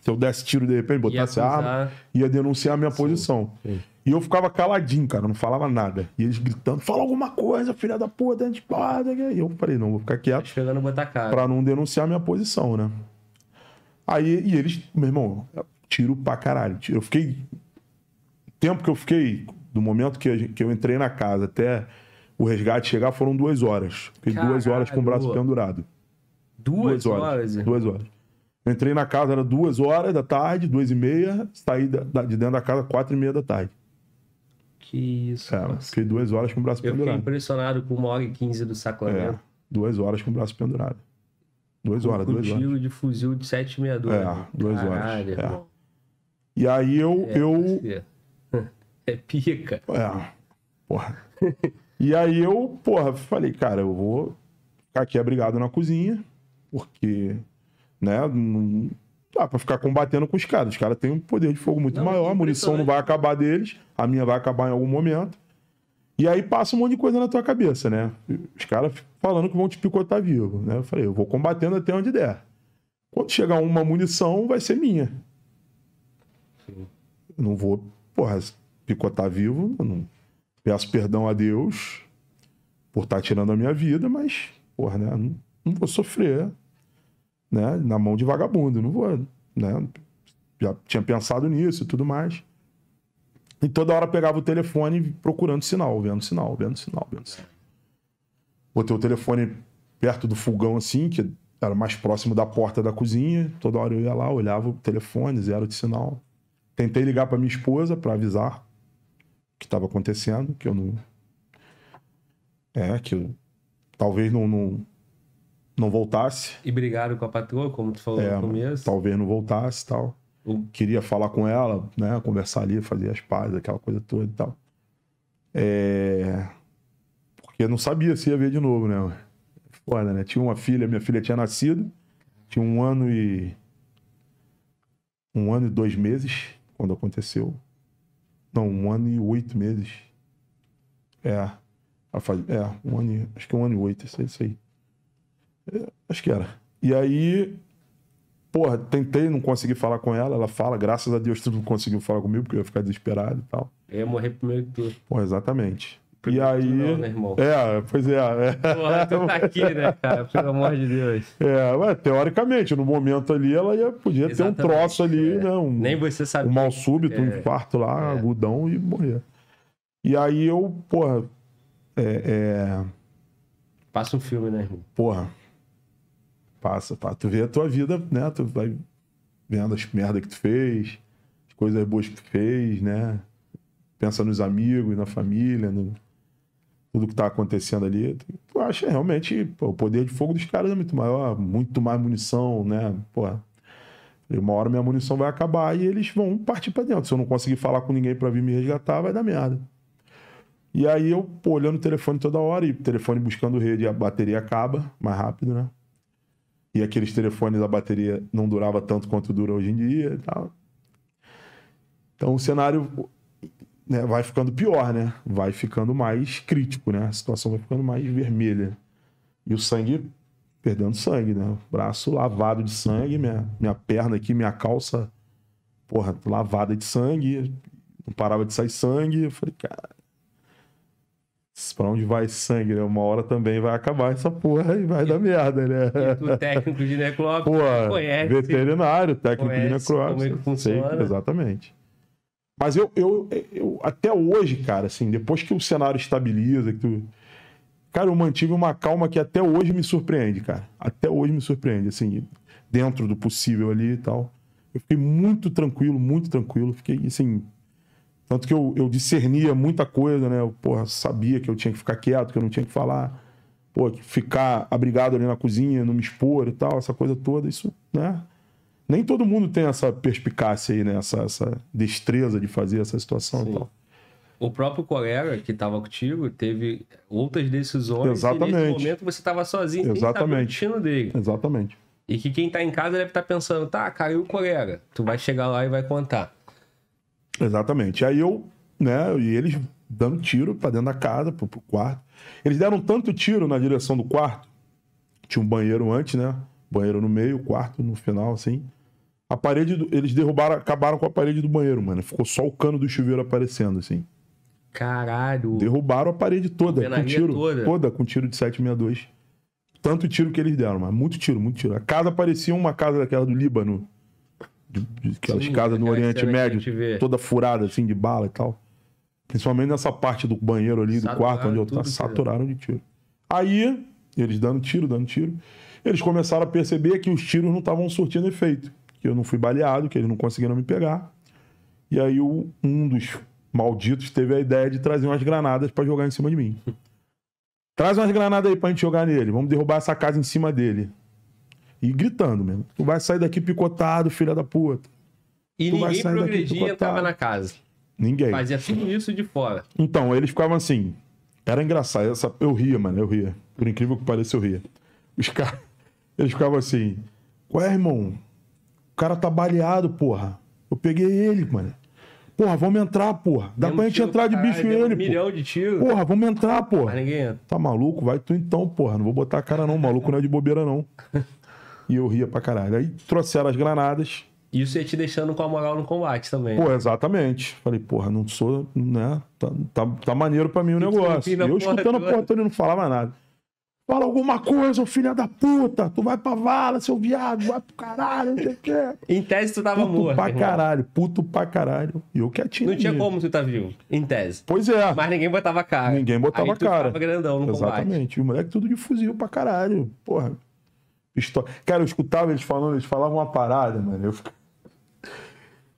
Speaker 1: Se eu desse tiro de repente, botasse a arma, ia denunciar a minha Sim. posição. Sim. E eu ficava caladinho, cara, não falava nada. E eles gritando, fala alguma coisa, filha da puta, espada. Né? E eu falei, não, vou ficar quieto. Esperando botar cara. Pra não denunciar minha posição, né? Aí, e eles, meu irmão, tiro pra caralho. Eu fiquei. Tempo que eu fiquei, do momento que, gente, que eu entrei na casa até o resgate chegar, foram duas horas. Fiquei caralho. duas horas com o braço pendurado. Duas, duas horas? horas? Duas horas. Eu entrei na casa, era duas horas da tarde, duas e meia, saí da, da, de dentro da casa, quatro e meia da tarde. Que isso. É, nossa. fiquei duas horas com o braço eu pendurado. Eu fiquei
Speaker 2: impressionado com uma hora e do Sacramento. É,
Speaker 1: duas horas com o braço pendurado. Duas com, horas, duas horas.
Speaker 2: tiro de fuzil de 762. É, né? duas Caralho, horas. É.
Speaker 1: E aí eu. É, eu... É, *laughs*
Speaker 2: é pica.
Speaker 1: É. Porra. e aí eu, porra, falei, cara, eu vou ficar aqui abrigado na cozinha, porque, né, não ah, pra ficar combatendo com os caras. Os caras têm um poder de fogo muito não, maior, a munição não vai acabar deles, a minha vai acabar em algum momento. E aí passa um monte de coisa na tua cabeça, né? Os caras falando que vão te picotar vivo, né? Eu falei, eu vou combatendo até onde der. Quando chegar uma munição, vai ser minha. Sim. Não vou, porra, picotar vivo, não. Peço perdão a Deus por estar tá tirando a minha vida, mas, porra, né? Não, não vou sofrer né, na mão de vagabundo. Não vou, né? Já tinha pensado nisso e tudo mais. E toda hora pegava o telefone procurando sinal, vendo sinal, vendo sinal, vendo sinal. Botei o telefone perto do fogão, assim, que era mais próximo da porta da cozinha. Toda hora eu ia lá, olhava o telefone, zero de sinal. Tentei ligar para minha esposa para avisar o que estava acontecendo, que eu não. É, que eu talvez não, não não
Speaker 2: voltasse. E brigaram com a patroa, como tu falou é, no começo.
Speaker 1: Talvez não voltasse e tal. Eu... Queria falar com ela, né? Conversar ali, fazer as pazes, aquela coisa toda e tal. É... Porque não sabia se ia ver de novo, né? Foda, né? Tinha uma filha, minha filha tinha nascido. Tinha um ano e... Um ano e dois meses quando aconteceu. Não, um ano e oito meses. É. É, um ano e... Acho que um ano e oito, isso aí. É, acho que era. E aí, porra, tentei, não consegui falar com ela. Ela fala, graças a Deus, tu não conseguiu falar comigo, porque eu ia ficar desesperado e tal.
Speaker 2: Eu ia morrer primeiro que tu.
Speaker 1: Porra, exatamente. Primeiro e aí. Não,
Speaker 2: né, irmão? É,
Speaker 1: pois é. é. Porra, tu tá aqui, né,
Speaker 2: cara? Pelo amor de Deus.
Speaker 1: É, teoricamente, no momento ali, ela ia, podia exatamente, ter um troço ali, é. né? Um, Nem você sabia. Um mal súbito, é. um infarto lá, é. agudão e morrer. E aí eu, porra. É, é... Passa um filme, né, irmão? Porra passa, pá. Tu vê a tua vida, né? Tu vai vendo as merda que tu fez, as coisas boas que tu fez, né? Pensa nos amigos, na família, no tudo que tá acontecendo ali. Tu acha realmente pô, o poder de fogo dos caras é muito maior, muito mais munição, né? Pô, uma hora minha munição vai acabar e eles vão partir para dentro. Se eu não conseguir falar com ninguém para vir me resgatar, vai dar merda. E aí eu, pô, olhando o telefone toda hora e o telefone buscando rede, a bateria acaba mais rápido, né? E aqueles telefones, a bateria não durava tanto quanto dura hoje em dia e tal. Então o cenário né, vai ficando pior, né? Vai ficando mais crítico, né? A situação vai ficando mais vermelha. E o sangue perdendo sangue, né? Braço lavado de sangue, minha, minha perna aqui, minha calça, porra, lavada de sangue. Não parava de sair sangue. Eu falei, cara, Pra onde vai sangue, né? Uma hora também vai acabar essa porra e vai e, dar merda, né? o
Speaker 2: técnico de necrópsia Pô, conhece. Veterinário, técnico conhece de necrópsia. Como é que funciona. Sei,
Speaker 1: exatamente. Mas eu, eu, eu, até hoje, cara, assim, depois que o cenário estabiliza, que tu... Cara, eu mantive uma calma que até hoje me surpreende, cara. Até hoje me surpreende, assim, dentro do possível ali e tal. Eu fiquei muito tranquilo, muito tranquilo. Fiquei, assim, tanto que eu, eu discernia muita coisa, né? Eu porra, sabia que eu tinha que ficar quieto, que eu não tinha que falar, pô, ficar abrigado ali na cozinha, não me expor e tal, essa coisa toda, isso, né? Nem todo mundo tem essa perspicácia aí, né? Essa, essa destreza de fazer essa situação Sim. e tal.
Speaker 2: O próprio colega que estava contigo teve outras decisões. Exatamente. E nesse momento você estava sozinho. Tá Exatamente.
Speaker 1: Tá dele. Exatamente.
Speaker 2: E que quem está em casa deve estar tá pensando, tá, caiu o colega. Tu vai chegar lá e vai contar.
Speaker 1: Exatamente. Aí eu, né, e eles dando tiro para dentro da casa, pro, pro quarto. Eles deram tanto tiro na direção do quarto, tinha um banheiro antes, né? Banheiro no meio, quarto no final, assim. A parede, do, eles derrubaram, acabaram com a parede do banheiro, mano. Ficou só o cano do chuveiro aparecendo, assim. Caralho. Derrubaram a parede toda, a com tiro. Toda. toda, com tiro de 762. Tanto tiro que eles deram, mas muito tiro, muito tiro. A casa parecia uma casa daquela do Líbano, de, aquelas Sim, casas no é Oriente Médio, toda furada assim de bala e tal. Principalmente nessa parte do banheiro ali, saturaram do quarto onde eu tava, saturaram de tiro. Aí, eles dando tiro, dando tiro, eles começaram a perceber que os tiros não estavam surtindo efeito, que eu não fui baleado, que eles não conseguiram me pegar. E aí um dos malditos teve a ideia de trazer umas granadas para jogar em cima de mim. *laughs* Traz umas granadas aí pra gente jogar nele, vamos derrubar essa casa em cima dele. E gritando mesmo. Tu vai sair daqui picotado, filha da puta. E tu ninguém progredia, tava na casa. Ninguém. Fazia
Speaker 2: tudo isso de fora.
Speaker 1: Então, eles ficavam assim. Era engraçado. Essa... Eu ria, mano, eu ria. Por incrível que pareça, eu ria. Os *laughs* caras. Eles ficavam assim. Ué, irmão, o cara tá baleado, porra. Eu peguei ele, mano. Porra, vamos entrar, porra. Dá Demos pra gente entrar de bicho caralho, ele, um milhão de tiro. Porra, vamos entrar, porra. Mas ninguém entra. Tá maluco? Vai tu então, porra. Não vou botar a cara não, maluco não é de bobeira não. E eu ria pra caralho. Aí trouxeram as granadas. Isso ia te
Speaker 2: deixando com a moral no combate também. Pô, né?
Speaker 1: exatamente. Falei, porra, não sou, né? Tá, tá, tá maneiro pra mim o negócio. E eu escutando a porra toda não falava nada. Fala alguma coisa, filha da puta. Tu vai pra vala, seu viado. Vai pro caralho, não sei o Em tese, tu tava puto morto. Puto pra caralho. Puto pra caralho. E eu quietinho. Não tinha mesmo.
Speaker 2: como tu tá vivo. Em tese. Pois é. Mas ninguém botava cara. Ninguém botava Aí, cara. Tu grandão no Exatamente.
Speaker 1: Combate. E o moleque tudo de fuzil pra caralho. Porra pistola. Cara, eu escutava eles falando, eles falavam uma parada, mano. Eu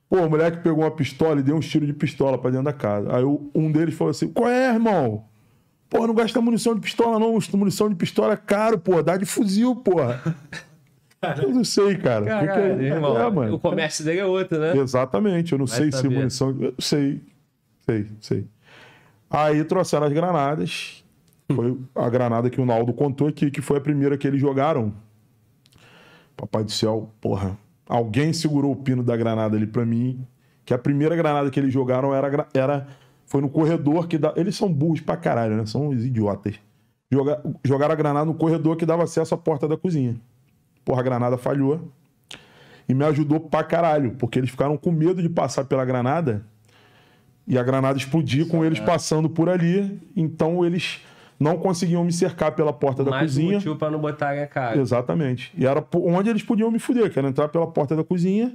Speaker 1: Pô, o moleque pegou uma pistola e deu um tiro de pistola pra dentro da casa. Aí um deles falou assim: qual é, irmão? Pô, não gasta munição de pistola, não. Munição de pistola é caro, pô. Dá de fuzil, pô *laughs* eu não sei, cara. irmão, é, mano. O
Speaker 2: comércio dele é outro, né? Exatamente. Eu não Vai sei saber. se
Speaker 1: munição. Eu sei. Sei, sei. Aí trouxeram as granadas. Hum. Foi a granada que o Naldo contou aqui, que foi a primeira que eles jogaram Papai do céu, porra. Alguém segurou o pino da granada ali para mim. Que a primeira granada que eles jogaram era, era foi no corredor que dá. Eles são burros pra caralho, né? São uns idiotas. Joga, jogaram a granada no corredor que dava acesso à porta da cozinha. Porra, a granada falhou. E me ajudou pra caralho, porque eles ficaram com medo de passar pela granada e a granada explodir com eles passando por ali. Então eles não conseguiam me cercar pela porta Mais da cozinha. Mais motivo para não botar a cara. Exatamente. E era onde eles podiam me fuder, que era entrar pela porta da cozinha,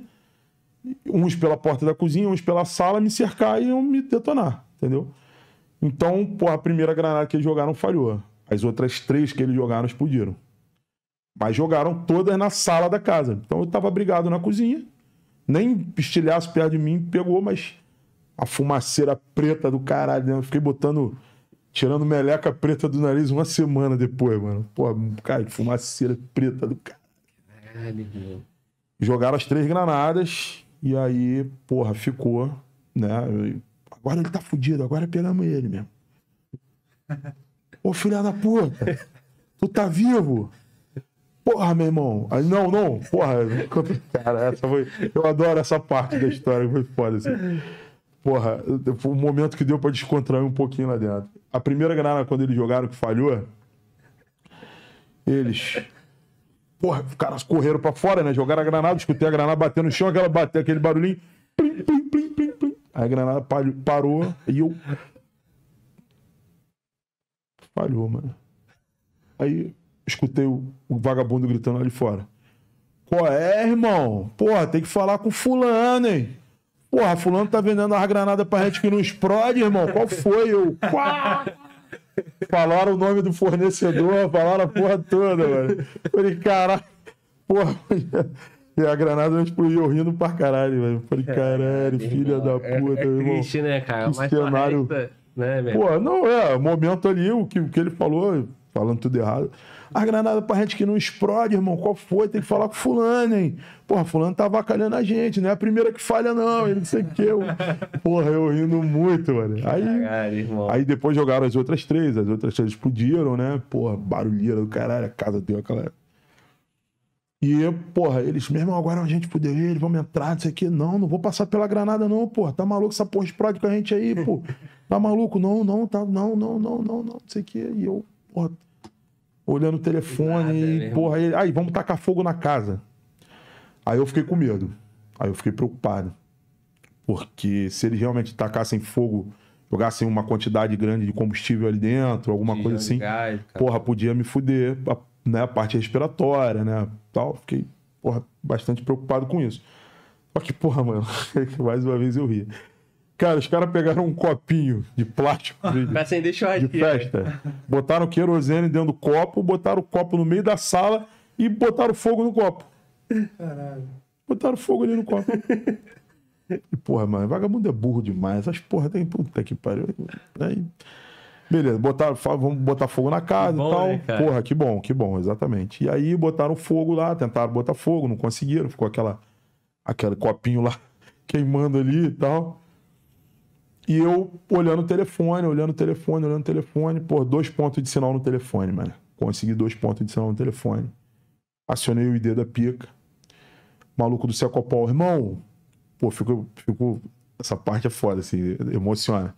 Speaker 1: uns pela porta da cozinha, uns pela sala, me cercar e iam me detonar, entendeu? Então, porra, a primeira granada que eles jogaram falhou. As outras três que eles jogaram explodiram. Mas jogaram todas na sala da casa. Então eu estava brigado na cozinha. Nem pistilhaço perto de mim pegou, mas a fumaceira preta do caralho. Né? Eu fiquei botando Tirando meleca preta do nariz uma semana depois, mano. Pô, cara, fumaceira preta do cara.
Speaker 2: Caralho, meu.
Speaker 1: Jogaram as três granadas e aí, porra, ficou, né? Agora ele tá fudido, agora pegamos ele mesmo. Ô filha da puta, tu tá vivo? Porra, meu irmão. Aí, não, não, porra. É cara, essa foi. Eu adoro essa parte da história, foi foda assim porra, foi um momento que deu para descontrair um pouquinho lá dentro. A primeira granada, quando eles jogaram, que falhou, eles. Porra, os caras correram para fora, né? Jogaram a granada, escutei a granada bater no chão, aquela bater aquele barulhinho. Plim, plim, plim, plim, plim. Aí a granada parou e eu. Falhou, mano. Aí escutei o, o vagabundo gritando ali fora. Qual é, irmão? Porra, tem que falar com fulano, hein? Porra, fulano tá vendendo a granada pra gente que não explode, irmão. Qual foi? Eu. Quá! Falaram o nome do fornecedor, falaram a porra toda, mano. Falei, caralho, porra. E a granada não explodiu rindo pra caralho, velho. Falei, é, caralho, filha da é, puta, é, é irmão. Triste, né, cara? Que Mas cenário. né, Pô, não, é, momento ali, o que, o que ele falou, falando tudo errado. A granada pra gente que não explode, irmão. Qual foi? Tem que falar com fulano, hein? Porra, fulano tá avacalhando a gente, não é a primeira que falha, não. Ele não sei o que. Eu... Porra, eu rindo muito, mano. Aí, caralho, aí depois jogaram as outras três. As outras três explodiram, né? Porra, barulheira do caralho. A casa deu aquela... E, porra, eles, mesmo agora a é gente poder eles vão entrar, não o que Não, não vou passar pela granada, não, porra. Tá maluco essa porra explode com a gente aí, pô. Tá maluco? Não, não, tá, não, não, não, não, não, não sei o que. E eu, porra olhando o telefone Nada, e, porra, aí, aí vamos tacar fogo na casa. Aí eu fiquei com medo. Aí eu fiquei preocupado. Porque se eles realmente tacassem fogo, jogassem uma quantidade grande de combustível ali dentro, alguma coisa assim, gás, porra, podia me fuder, né, a parte respiratória, né, tal. Fiquei, porra, bastante preocupado com isso. Só que, porra, mano, *laughs* mais uma vez eu ri. Cara, os caras pegaram um copinho de plástico de, pra de festa. Botaram querosene dentro do copo, botaram o copo no meio da sala e botaram fogo no copo. Caralho. Botaram fogo ali no copo. E, porra, mano, vagabundo é burro demais. As porra tem. Puta que pariu. Aí, beleza, botaram, vamos botar fogo na casa bom, e tal. Né, porra, que bom, que bom, exatamente. E aí botaram fogo lá, tentaram botar fogo, não conseguiram, ficou aquela, aquele copinho lá *laughs* queimando ali e tal. E eu olhando o telefone, olhando o telefone, olhando o telefone, pô, dois pontos de sinal no telefone, mano. Consegui dois pontos de sinal no telefone. Acionei o ID da pica. Maluco do Secopol, irmão, pô, fico, fico. Essa parte é foda, assim, emociona.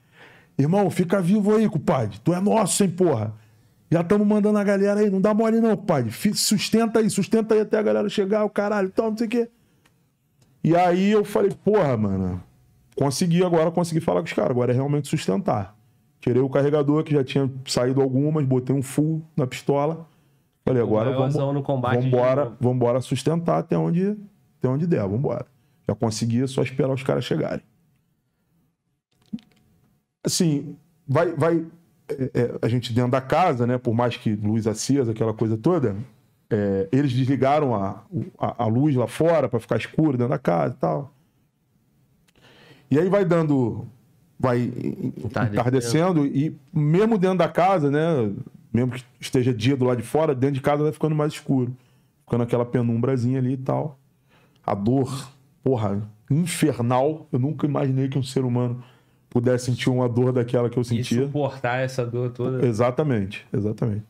Speaker 1: Irmão, fica vivo aí, cumpadre. Tu é nosso, hein, porra. Já estamos mandando a galera aí. Não dá mole, não, cumpadre. Sustenta aí, sustenta aí até a galera chegar, o caralho, tal, não sei o quê. E aí eu falei, porra, mano consegui agora consegui falar com os caras. Agora é realmente sustentar. Tirei o carregador, que já tinha saído algumas, botei um full na pistola. Falei, agora vamos,
Speaker 2: no combate vambora, de...
Speaker 1: vambora sustentar até onde, até onde der, vambora. Já consegui, é só esperar os caras chegarem. Assim, vai... vai é, é, a gente dentro da casa, né? Por mais que luz acesa, aquela coisa toda, é, eles desligaram a, a, a, luz lá fora para ficar escuro dentro da casa e tal. E aí vai dando. Vai entardecendo. e mesmo dentro da casa, né? Mesmo que esteja dia do lado de fora, dentro de casa vai ficando mais escuro. Ficando aquela penumbrazinha ali e tal. A dor, porra, infernal. Eu nunca imaginei que um ser humano pudesse sentir uma dor daquela que eu sentia. E
Speaker 2: suportar essa dor toda.
Speaker 1: Exatamente, exatamente.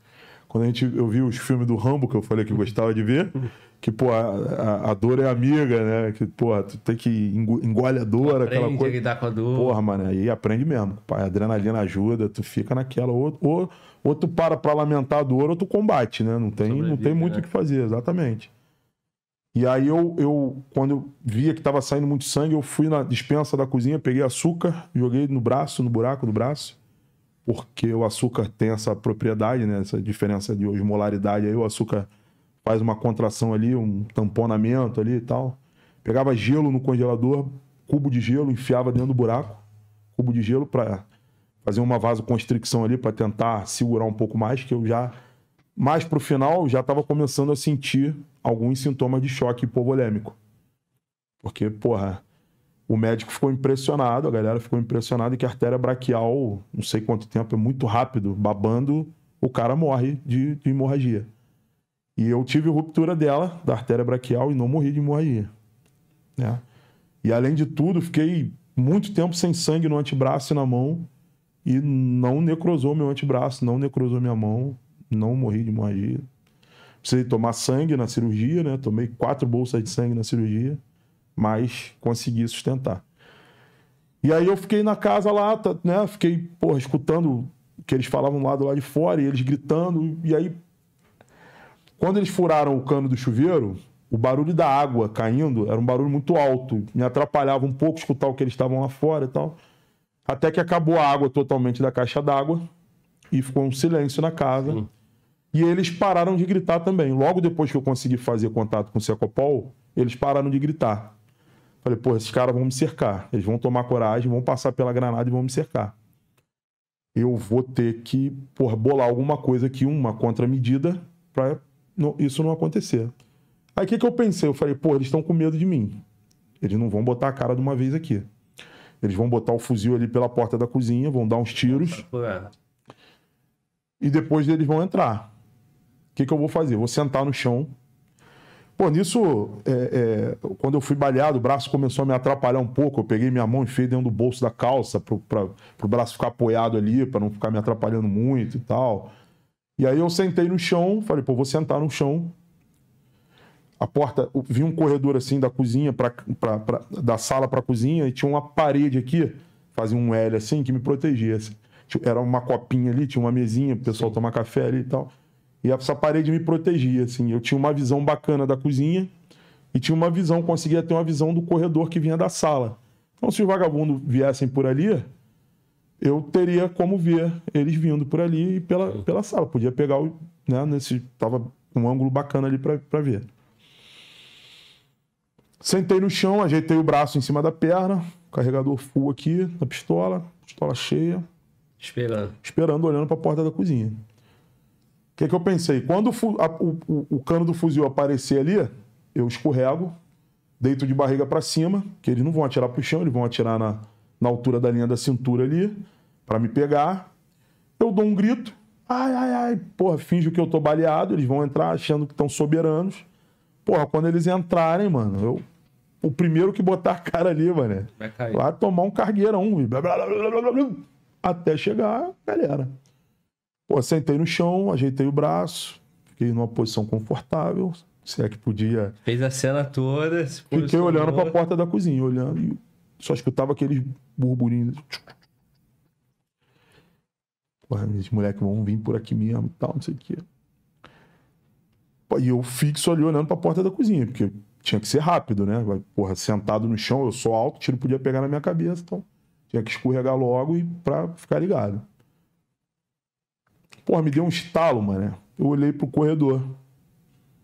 Speaker 1: Quando a gente, eu vi os filmes do Rambo, que eu falei que eu gostava de ver, *laughs* que, pô, a, a, a, dor é amiga, né? Que, pô, tu tem que engole a dor, aprende aquela coisa. A lidar com a dor. Porra, mano, aí aprende mesmo. a adrenalina ajuda, tu fica naquela. Ou, ou, ou tu para pra lamentar a dor, ou tu combate, né? Não tem, não tem muito o né? que fazer, exatamente. E aí eu, eu, quando eu via que tava saindo muito sangue, eu fui na dispensa da cozinha, peguei açúcar, joguei no braço, no buraco do braço, porque o açúcar tem essa propriedade, né? Essa diferença de osmolaridade aí, o açúcar faz uma contração ali, um tamponamento ali e tal. Pegava gelo no congelador, cubo de gelo, enfiava dentro do buraco, cubo de gelo para fazer uma vasoconstricção ali para tentar segurar um pouco mais, que eu já mais pro final já estava começando a sentir alguns sintomas de choque hipovolêmico. Porque, porra, o médico ficou impressionado, a galera ficou impressionada que a artéria braquial, não sei quanto tempo, é muito rápido, babando, o cara morre de, de hemorragia. E eu tive ruptura dela, da artéria braquial, e não morri de hemorragia. Né? E além de tudo, fiquei muito tempo sem sangue no antebraço e na mão, e não necrosou meu antebraço, não necrosou minha mão, não morri de hemorragia. Precisei tomar sangue na cirurgia, né? Tomei quatro bolsas de sangue na cirurgia, mas consegui sustentar. E aí eu fiquei na casa lá, tá, né? Fiquei, porra, escutando o que eles falavam lá do lado de fora, e eles gritando, e aí quando eles furaram o cano do chuveiro, o barulho da água caindo era um barulho muito alto, me atrapalhava um pouco escutar o que eles estavam lá fora e tal. Até que acabou a água totalmente da caixa d'água e ficou um silêncio na casa. Sim. E eles pararam de gritar também. Logo depois que eu consegui fazer contato com o Secopol, eles pararam de gritar. Falei, pô, esses caras vão me cercar. Eles vão tomar coragem, vão passar pela granada e vão me cercar. Eu vou ter que, porra, bolar alguma coisa aqui, uma contramedida, para isso não acontecer. Aí o que, que eu pensei? Eu falei, pô, eles estão com medo de mim. Eles não vão botar a cara de uma vez aqui. Eles vão botar o fuzil ali pela porta da cozinha, vão dar uns tiros.
Speaker 2: Tá, é.
Speaker 1: e depois eles vão entrar. O que, que eu vou fazer? Vou sentar no chão. Pô, nisso, é, é, quando eu fui baleado, o braço começou a me atrapalhar um pouco. Eu peguei minha mão e fui dentro do bolso da calça para o braço ficar apoiado ali, para não ficar me atrapalhando muito e tal. E aí eu sentei no chão, falei, pô, vou sentar no chão. A porta, vi um corredor assim da cozinha, para da sala para cozinha, e tinha uma parede aqui, fazia um L assim, que me protegia. Assim. Era uma copinha ali, tinha uma mesinha, o pessoal tomar café ali e tal. E essa parede me protegia, assim. Eu tinha uma visão bacana da cozinha e tinha uma visão, conseguia ter uma visão do corredor que vinha da sala. Então, se os vagabundos viessem por ali, eu teria como ver eles vindo por ali e pela, uhum. pela sala. Podia pegar o. Né, nesse, tava um ângulo bacana ali para ver. Sentei no chão, ajeitei o braço em cima da perna, carregador full aqui, na pistola, pistola cheia. Esperando. Esperando, olhando para a porta da cozinha. O que, que eu pensei? Quando o, a, o, o cano do fuzil aparecer ali, eu escorrego, deito de barriga para cima, que eles não vão atirar pro chão, eles vão atirar na, na altura da linha da cintura ali, para me pegar. Eu dou um grito, ai, ai, ai, porra, finjo que eu tô baleado, eles vão entrar achando que estão soberanos. Porra, quando eles entrarem, mano, eu. O primeiro que botar a cara ali, mano. Vai cair. Lá tomar um cargueirão. E blá, blá, blá, blá, blá, blá, até chegar galera. Pô, sentei no chão, ajeitei o braço, fiquei numa posição confortável, se é que podia.
Speaker 2: Fez a cena
Speaker 1: toda. Fiquei olhando para a porta da cozinha, olhando e só escutava aqueles burburinho. Porra, esses moleque vão vir por aqui mesmo e tal, não sei o quê. E eu fixo ali olhando pra porta da cozinha, porque tinha que ser rápido, né? Porra, sentado no chão, eu sou alto, o tiro podia pegar na minha cabeça, então tinha que escorregar logo e pra ficar ligado. Porra, me deu um estalo, mano. Eu olhei pro corredor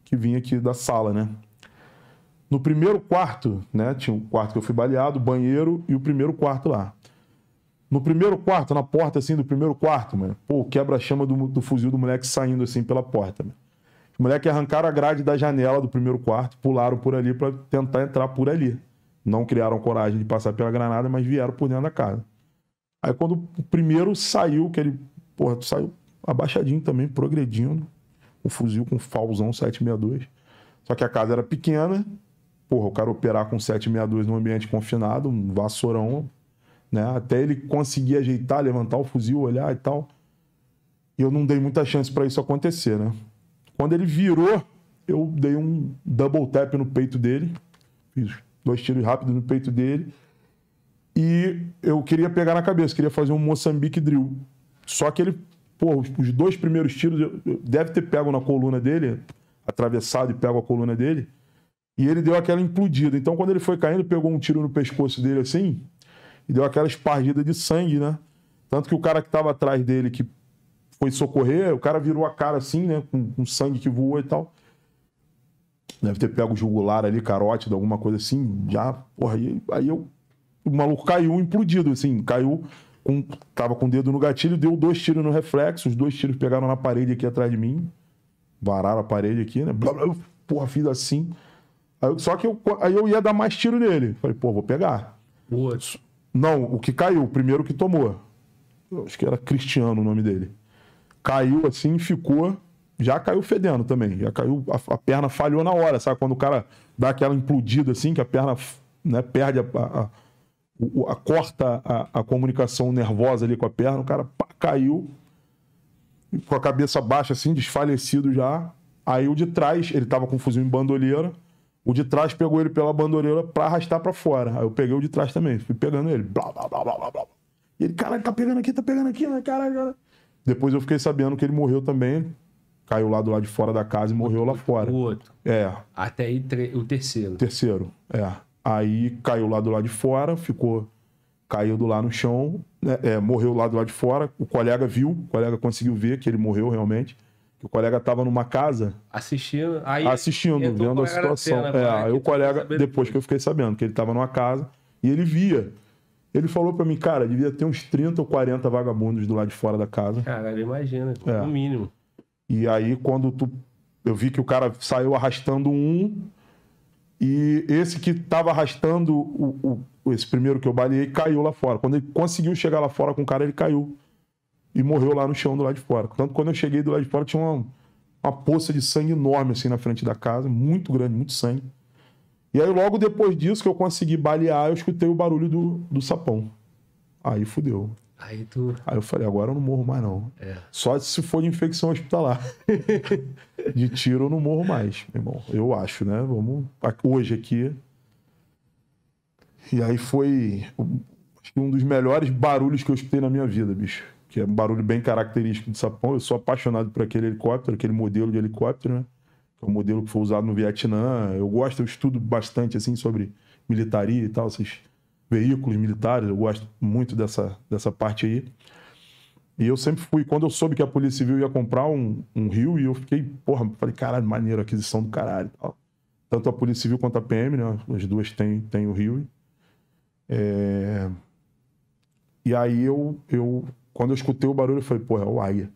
Speaker 1: que vinha aqui da sala, né? No primeiro quarto, né? Tinha um quarto que eu fui baleado, banheiro e o primeiro quarto lá. No primeiro quarto, na porta assim do primeiro quarto, mano. Pô, quebra-chama do, do, fuzil do moleque saindo assim pela porta, mano. O moleque arrancaram a grade da janela do primeiro quarto, pularam por ali para tentar entrar por ali. Não criaram coragem de passar pela granada, mas vieram por dentro da casa. Aí quando o primeiro saiu, que ele, porra, saiu abaixadinho também, progredindo, um fuzil com falzão 762. Só que a casa era pequena, porra, o cara operar com 762 num ambiente confinado, um vassourão, né? Até ele conseguir ajeitar, levantar o fuzil, olhar e tal. E eu não dei muita chance para isso acontecer, né? Quando ele virou, eu dei um double tap no peito dele, fiz dois tiros rápidos no peito dele. E eu queria pegar na cabeça, queria fazer um Moçambique drill. Só que ele, pô, os dois primeiros tiros, deve ter pego na coluna dele, atravessado e pego a coluna dele. E ele deu aquela implodida. Então, quando ele foi caindo, pegou um tiro no pescoço dele assim e deu aquela espargida de sangue, né? Tanto que o cara que estava atrás dele, que foi socorrer, o cara virou a cara assim, né? Com, com sangue que voou e tal. Deve ter pego o jugular ali, carótida, alguma coisa assim. Já, porra, aí, aí eu. O maluco caiu implodido, assim, caiu com, tava com o dedo no gatilho, deu dois tiros no reflexo, os dois tiros pegaram na parede aqui atrás de mim, vararam a parede aqui, né? Blá, blá, porra, fiz assim. Aí, só que eu, aí eu ia dar mais tiro nele. Falei, pô, vou pegar. Não, o que caiu, o primeiro que tomou. Acho que era Cristiano o nome dele. Caiu assim, ficou. Já caiu fedendo também. Já caiu, a, a perna falhou na hora, sabe? Quando o cara dá aquela implodida assim, que a perna né, perde a, a, a, a corta a, comunicação nervosa ali com a perna, o cara pá, caiu com a cabeça baixa assim, desfalecido já. Aí o de trás, ele tava com o fuzil em bandoleira o de trás pegou ele pela bandoleira pra arrastar pra fora. Aí eu peguei o de trás também, fui pegando ele. Blá, blá, blá, blá, blá, blá. E ele, caralho, tá pegando aqui, tá pegando aqui, né, caralho. Depois eu fiquei sabendo que ele morreu também. Caiu lá do lado de fora da casa e morreu lá fora. O outro. É. Até aí o terceiro. Terceiro, é. Aí caiu lá do lado de fora, ficou. Caiu do lá no chão, né? é, morreu lá do lado de fora. O colega viu, o colega conseguiu ver que ele morreu realmente que o colega estava numa casa. Assistindo, aí assistindo, vendo a situação. Cena, é, aí o colega, depois que eu fiquei sabendo, que ele estava numa casa e ele via. Ele falou para mim, cara, devia ter uns 30 ou 40 vagabundos do lado de fora da casa. cara imagina, é. no mínimo. E aí, quando tu. Eu vi que o cara saiu arrastando um, e esse que estava arrastando o, o, esse primeiro que eu baleei caiu lá fora. Quando ele conseguiu chegar lá fora com o cara, ele caiu e morreu lá no chão do lado de fora. Tanto quando eu cheguei do lado de fora, tinha uma, uma poça de sangue enorme assim na frente da casa, muito grande, muito sangue. E aí, logo depois disso, que eu consegui balear, eu escutei o barulho do, do sapão. Aí fudeu. Aí tu. Aí eu falei, agora eu não morro mais, não. É. Só se for de infecção hospitalar. *laughs* de tiro eu não morro mais, meu irmão. Eu acho, né? Vamos. Hoje aqui. E aí foi um dos melhores barulhos que eu escutei na minha vida, bicho que é um barulho bem característico de sapão. Eu sou apaixonado por aquele helicóptero, aquele modelo de helicóptero, né? Que é um modelo que foi usado no Vietnã. Eu gosto, eu estudo bastante assim sobre militaria e tal, esses veículos militares. Eu gosto muito dessa, dessa parte aí. E eu sempre fui, quando eu soube que a Polícia Civil ia comprar um, um rio, e eu fiquei, porra, falei, caralho, maneiro, aquisição do caralho. Tal. Tanto a Polícia Civil quanto a PM, né? As duas têm, têm o rio. É... E aí eu, eu quando eu escutei o barulho, eu falei, pô, é o Águia.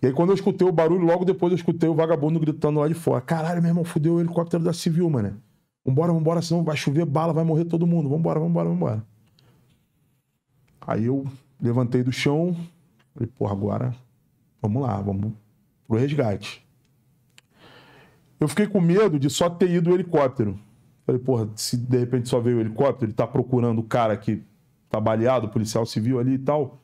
Speaker 1: E aí, quando eu escutei o barulho, logo depois eu escutei o vagabundo gritando lá de fora. Caralho, meu irmão, fudeu o helicóptero da Civil, mano. Vambora, vambora, senão vai chover bala, vai morrer todo mundo. Vambora, vambora, vambora. Aí eu levantei do chão, falei, pô, agora vamos lá, vamos pro resgate. Eu fiquei com medo de só ter ido o helicóptero. Falei, porra, se de repente só veio o helicóptero, ele tá procurando o cara que tá baleado, policial civil ali e tal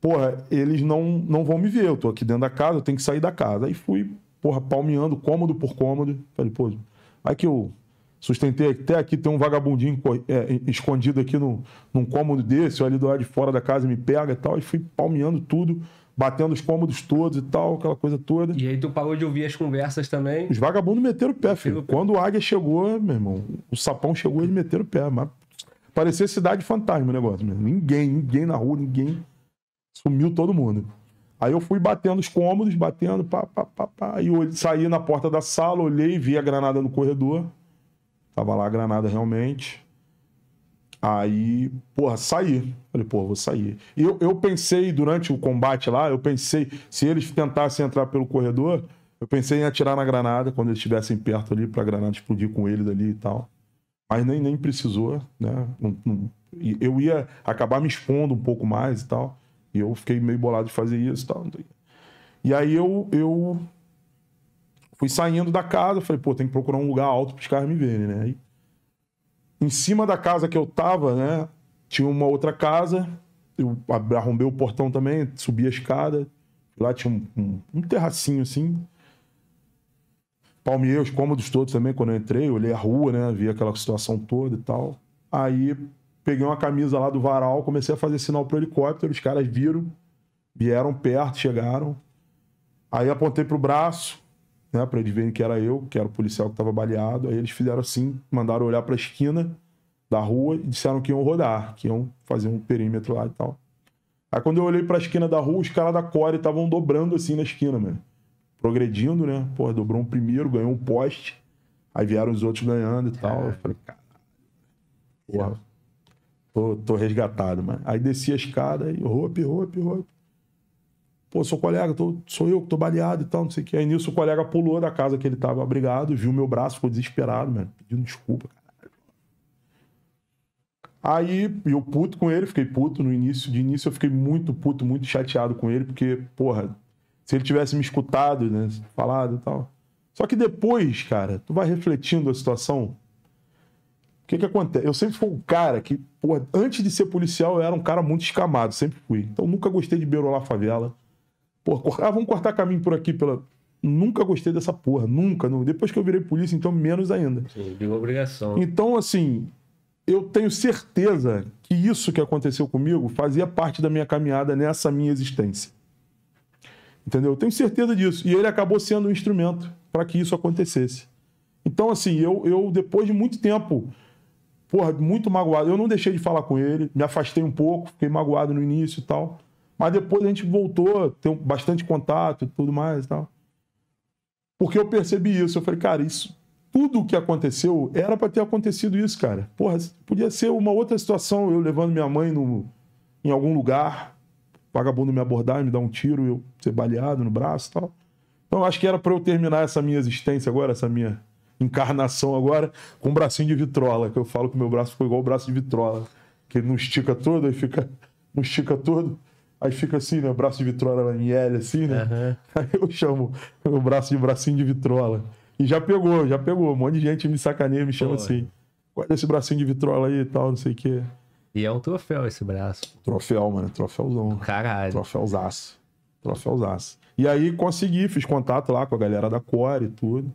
Speaker 1: porra, eles não, não vão me ver, eu tô aqui dentro da casa, eu tenho que sair da casa. Aí fui, porra, palmeando cômodo por cômodo. Falei, pô, aí que eu sustentei até aqui, tem um vagabundinho é, escondido aqui no, num cômodo desse, ali do lado de fora da casa me pega e tal, e fui palmeando tudo. Batendo os cômodos todos e tal, aquela coisa toda.
Speaker 2: E aí tu parou de ouvir as conversas também?
Speaker 1: Os vagabundos meteram o pé, filho. O pé. Quando o Águia chegou, meu irmão, o sapão chegou, eles meteram o pé. Mas parecia cidade fantasma o negócio. Meu. Ninguém, ninguém na rua, ninguém. Sumiu todo mundo. Aí eu fui batendo os cômodos, batendo, pá, pá, pá, pá. E eu saí na porta da sala, olhei, vi a granada no corredor. Tava lá a granada realmente. Aí, porra, saí. Falei, porra, vou sair. E eu, eu pensei, durante o combate lá, eu pensei, se eles tentassem entrar pelo corredor, eu pensei em atirar na granada quando eles estivessem perto ali, pra granada explodir com eles ali e tal. Mas nem, nem precisou, né? eu ia acabar me expondo um pouco mais e tal. E eu fiquei meio bolado de fazer isso e tal. E aí eu, eu fui saindo da casa, falei, pô, tem que procurar um lugar alto para os caras me verem, né? E em cima da casa que eu tava, né, tinha uma outra casa, eu arrombei o portão também, subi a escada, lá tinha um, um, um terracinho assim, palmeiros, cômodos todos também, quando eu entrei, eu olhei a rua, né, vi aquela situação toda e tal. Aí peguei uma camisa lá do varal, comecei a fazer sinal pro helicóptero, os caras viram, vieram perto, chegaram. Aí apontei pro braço, né, para eles verem que era eu, que era o policial que estava baleado. Aí eles fizeram assim, mandaram olhar para a esquina da rua e disseram que iam rodar, que iam fazer um perímetro lá e tal. Aí quando eu olhei para a esquina da rua, os caras da Core estavam dobrando assim na esquina, mano. Progredindo, né? Pô, dobrou um primeiro, ganhou um poste. Aí vieram os outros ganhando e tal. Eu falei, cara. Porra. Tô, tô resgatado, mano. Aí desci a escada e roupa, roupa, roupa. Pô, sou colega, tô, sou eu que tô baleado e tal, não sei o que. Aí nisso o colega pulou da casa que ele tava abrigado, viu meu braço, ficou desesperado, mano, pedindo desculpa, caralho. Aí eu puto com ele, fiquei puto no início. De início eu fiquei muito puto, muito chateado com ele, porque, porra, se ele tivesse me escutado, né, falado e tal. Só que depois, cara, tu vai refletindo a situação que que acontece? Eu sempre fui um cara que, porra, antes de ser policial, eu era um cara muito escamado, sempre fui. Então nunca gostei de beirolar favela. Porra, ah, vamos cortar caminho por aqui pela... Nunca gostei dessa porra, nunca. Não. Depois que eu virei polícia, então menos ainda.
Speaker 2: Sim, de obrigação.
Speaker 1: Então, assim, eu tenho certeza que isso que aconteceu comigo fazia parte da minha caminhada nessa minha existência. Entendeu? Eu tenho certeza disso. E ele acabou sendo um instrumento para que isso acontecesse. Então, assim, eu, eu depois de muito tempo porra, muito magoado. Eu não deixei de falar com ele, me afastei um pouco, fiquei magoado no início e tal. Mas depois a gente voltou, tem bastante contato e tudo mais e tal. Porque eu percebi isso, eu falei, cara, isso tudo o que aconteceu era para ter acontecido isso, cara. Porra, podia ser uma outra situação, eu levando minha mãe no, em algum lugar, vagabundo me abordar e me dar um tiro, eu ser baleado no braço e tal. Então acho que era para eu terminar essa minha existência agora, essa minha encarnação agora, com um bracinho de vitrola, que eu falo que meu braço ficou igual o braço de vitrola, que ele não estica todo, aí fica, não estica todo, aí fica assim, né, braço de vitrola em L, assim, né, uhum. *laughs* aí eu chamo o braço de bracinho de vitrola, e já pegou, já pegou, um monte de gente me sacaneia, me chama Pô. assim, guarda esse bracinho de vitrola aí e tal, não sei o quê. E é um troféu esse braço. Troféu, mano, troféuzão. Caralho. Troféuzaço. Troféuzaço. E aí consegui, fiz contato lá com a galera da Core e tudo.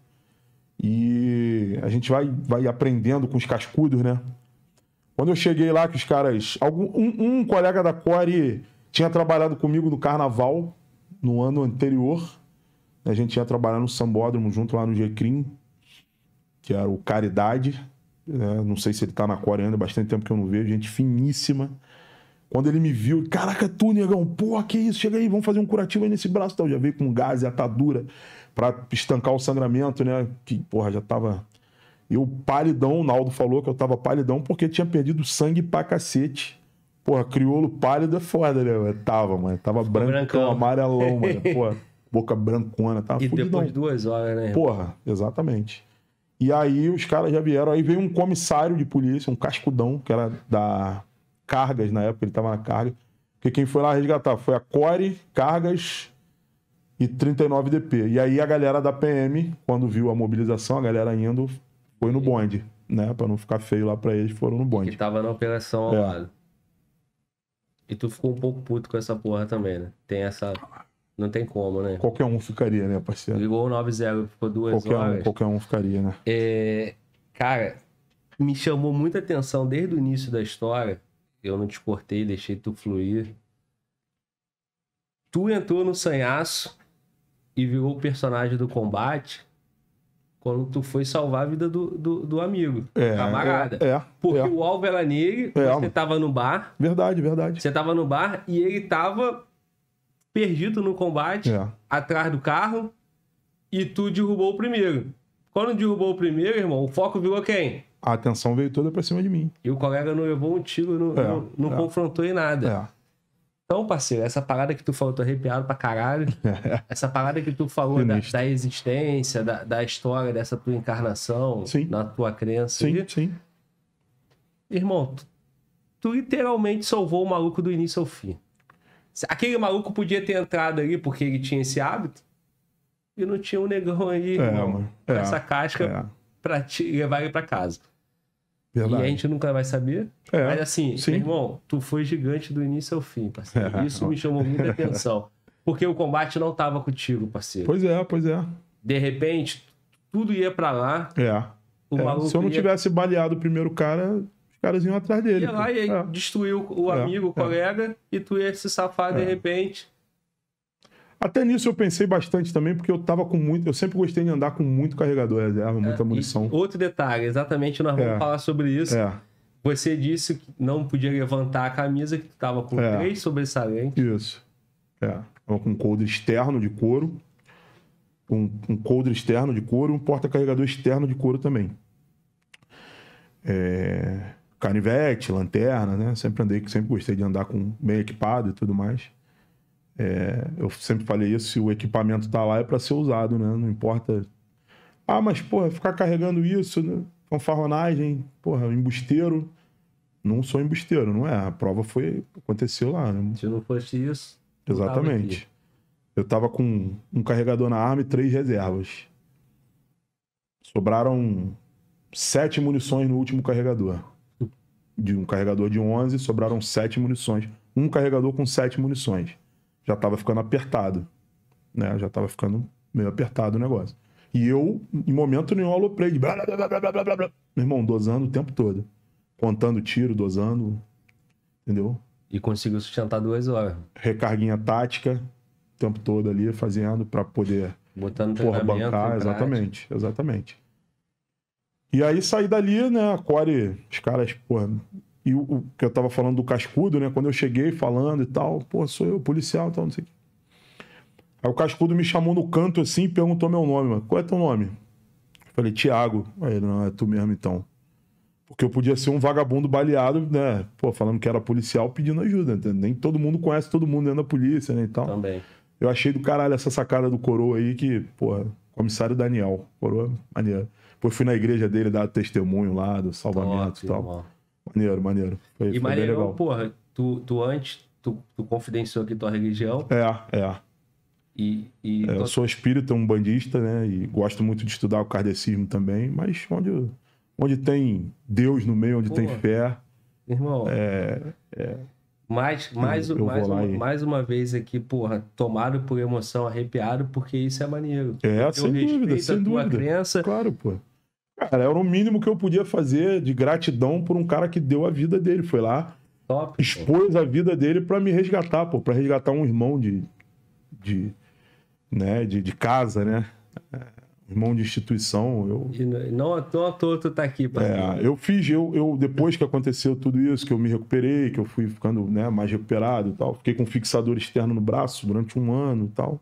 Speaker 1: E a gente vai, vai aprendendo com os cascudos, né? Quando eu cheguei lá, que os caras. Algum, um, um colega da Core tinha trabalhado comigo no carnaval, no ano anterior. Né? A gente ia trabalhar no sambódromo junto lá no Jecrim, que era o Caridade. Né? Não sei se ele tá na Core ainda, bastante tempo que eu não vejo. Gente finíssima. Quando ele me viu, caraca, tu, negão, porra, que isso? Chega aí, vamos fazer um curativo aí nesse braço. Então, já veio com gás e atadura para estancar o sangramento, né? Que, porra, já tava. Eu palidão, o Naldo falou que eu tava palidão porque tinha perdido sangue pra cacete. Porra, crioulo pálido é foda, né? Mano? Tava, mano. Tava Ficou brancão, brancão, amarelão, mano. *laughs* Porra, boca brancona, tava E fudidão. depois de
Speaker 2: duas horas, né? Porra,
Speaker 1: exatamente. E aí os caras já vieram. Aí veio um comissário de polícia, um cascudão, que era da Cargas na época, ele tava na carga. Porque quem foi lá resgatar foi a Core, Cargas, e 39 DP. E aí a galera da PM, quando viu a mobilização, a galera indo, foi no bonde, né? Pra não ficar feio lá pra eles, foram no bonde. Que
Speaker 2: tava na operação ao é. lado. E tu ficou um pouco puto com essa porra também, né? Tem essa. Não tem como, né? Qualquer um ficaria, né, parceiro? Ligou o 9-0, ficou duas qualquer horas. Um, qualquer
Speaker 1: um ficaria, né?
Speaker 2: É... Cara, me chamou muita atenção desde o início da história. Eu não te cortei, deixei tu fluir. Tu entrou no sanhaço e virou o personagem do combate quando tu foi salvar a vida do, do, do amigo, é, camarada. É, é, Porque é. o alvo era nele, é, você tava no bar. Verdade, verdade. Você tava no bar e ele tava perdido no combate, é. atrás do carro, e tu derrubou o primeiro. Quando derrubou o primeiro, irmão, o foco virou quem?
Speaker 1: A atenção veio toda pra cima de mim. E o colega não levou
Speaker 2: um tiro, não, é, não, não é. confrontou em nada. É. Então, parceiro, essa parada que tu falou, tô arrepiado pra caralho. *laughs* essa parada que tu falou da, da, existência, da, da, história dessa tua encarnação, sim. na tua crença. Sim, e... sim. Irmão, tu, tu literalmente salvou o maluco do início ao fim. Aquele maluco podia ter entrado ali porque ele tinha esse hábito e não tinha um negão aí é, irmão, é, com essa casca é. pra te levar ele pra casa. Verdade. E a gente nunca vai saber. É, mas assim, sim. irmão, tu foi gigante do início ao fim, parceiro. É. Isso me chamou muita atenção. Porque o combate não tava contigo, parceiro. Pois
Speaker 1: é, pois é. De repente, tudo
Speaker 2: ia para lá. É. O é. Se eu não ia... tivesse
Speaker 1: baleado o primeiro cara, os caras iam atrás dele. Ia lá e é.
Speaker 2: destruiu o é, amigo, o colega, e tu ia se safar de repente.
Speaker 1: Até nisso eu pensei bastante também, porque eu tava com muito. Eu sempre gostei de andar com muito carregador reserva, muita é, munição.
Speaker 2: outro detalhe, exatamente, nós vamos é, falar sobre isso. É. Você disse que não podia levantar a camisa, que tava com é. três
Speaker 1: sobressalentes. Isso. É. Tava com um coldre externo de couro, um, um coldre externo de couro e um porta-carregador externo de couro também. É... Canivete, lanterna, né? Sempre andei, sempre gostei de andar com bem equipado e tudo mais. É, eu sempre falei isso, se o equipamento tá lá é para ser usado, né? Não importa. Ah, mas porra, ficar carregando isso, né? fanfarronagem, porra, embusteiro. Não sou embusteiro, não é? A prova foi aconteceu lá. Né? Se não fosse isso. Exatamente. Eu tava com um carregador na arma e três reservas. Sobraram sete munições no último carregador. De um carregador de 11, sobraram sete munições. Um carregador com sete munições já estava ficando apertado, né? Já estava ficando meio apertado o negócio. E eu, em momento nenhum, aloprei de blá, blá, blá, blá, blá, blá. Meu irmão, dosando o tempo todo. Contando tiro, dosando, entendeu? E conseguiu sustentar duas horas. Recarguinha tática, o tempo todo ali, fazendo para poder... Botando porra, bancar, exatamente, exatamente. E aí saí dali, né, a Core, os caras, porra, e o, o que eu estava falando do cascudo, né? Quando eu cheguei falando e tal, pô, sou eu, policial então tal, não sei o quê. Aí o cascudo me chamou no canto assim e perguntou meu nome, mano. Qual é teu nome? Eu falei, Tiago. Aí ele, não, é tu mesmo então. Porque eu podia ser um vagabundo baleado, né? Pô, falando que era policial pedindo ajuda. Né? Nem todo mundo conhece todo mundo dentro da polícia, né? Então, Também. Eu achei do caralho essa sacada do coroa aí que, pô comissário Daniel. Coroa, maneiro. Depois fui na igreja dele dar testemunho lá do salvamento e tal. Maneiro, maneiro. Foi, e foi legal.
Speaker 2: porra, tu, tu antes, tu, tu confidenciou aqui tua religião.
Speaker 1: É, é. E, e... É, eu sou espírita, um bandista, né? E gosto muito de estudar o kardecismo também, mas onde, onde tem Deus no meio, onde Pô, tem fé. Irmão. É, é...
Speaker 2: Mais, mais, eu, eu mais, uma, e... mais uma vez aqui, porra, tomado por emoção, arrepiado, porque isso é maneiro. É, eu sem dúvida, sem a dúvida.
Speaker 1: Crença, claro, pô. Cara, era o mínimo que eu podia fazer de gratidão por um cara que deu a vida dele. Foi lá, Top, expôs pô. a vida dele para me resgatar, pô, pra resgatar um irmão de. de né, de, de casa, né? É, irmão de instituição. Eu... E não,
Speaker 2: não à toa tu tá aqui, pai. É,
Speaker 1: eu fiz, eu, eu, depois que aconteceu tudo isso, que eu me recuperei, que eu fui ficando né, mais recuperado e tal, fiquei com fixador externo no braço durante um ano e tal.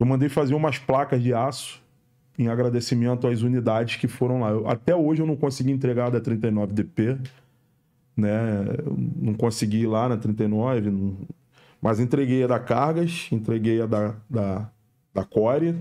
Speaker 1: Eu mandei fazer umas placas de aço em agradecimento às unidades que foram lá. Eu, até hoje eu não consegui entregar da 39DP, né? Eu não consegui ir lá na 39, não... mas entreguei a da Cargas, entreguei a da, da, da Core,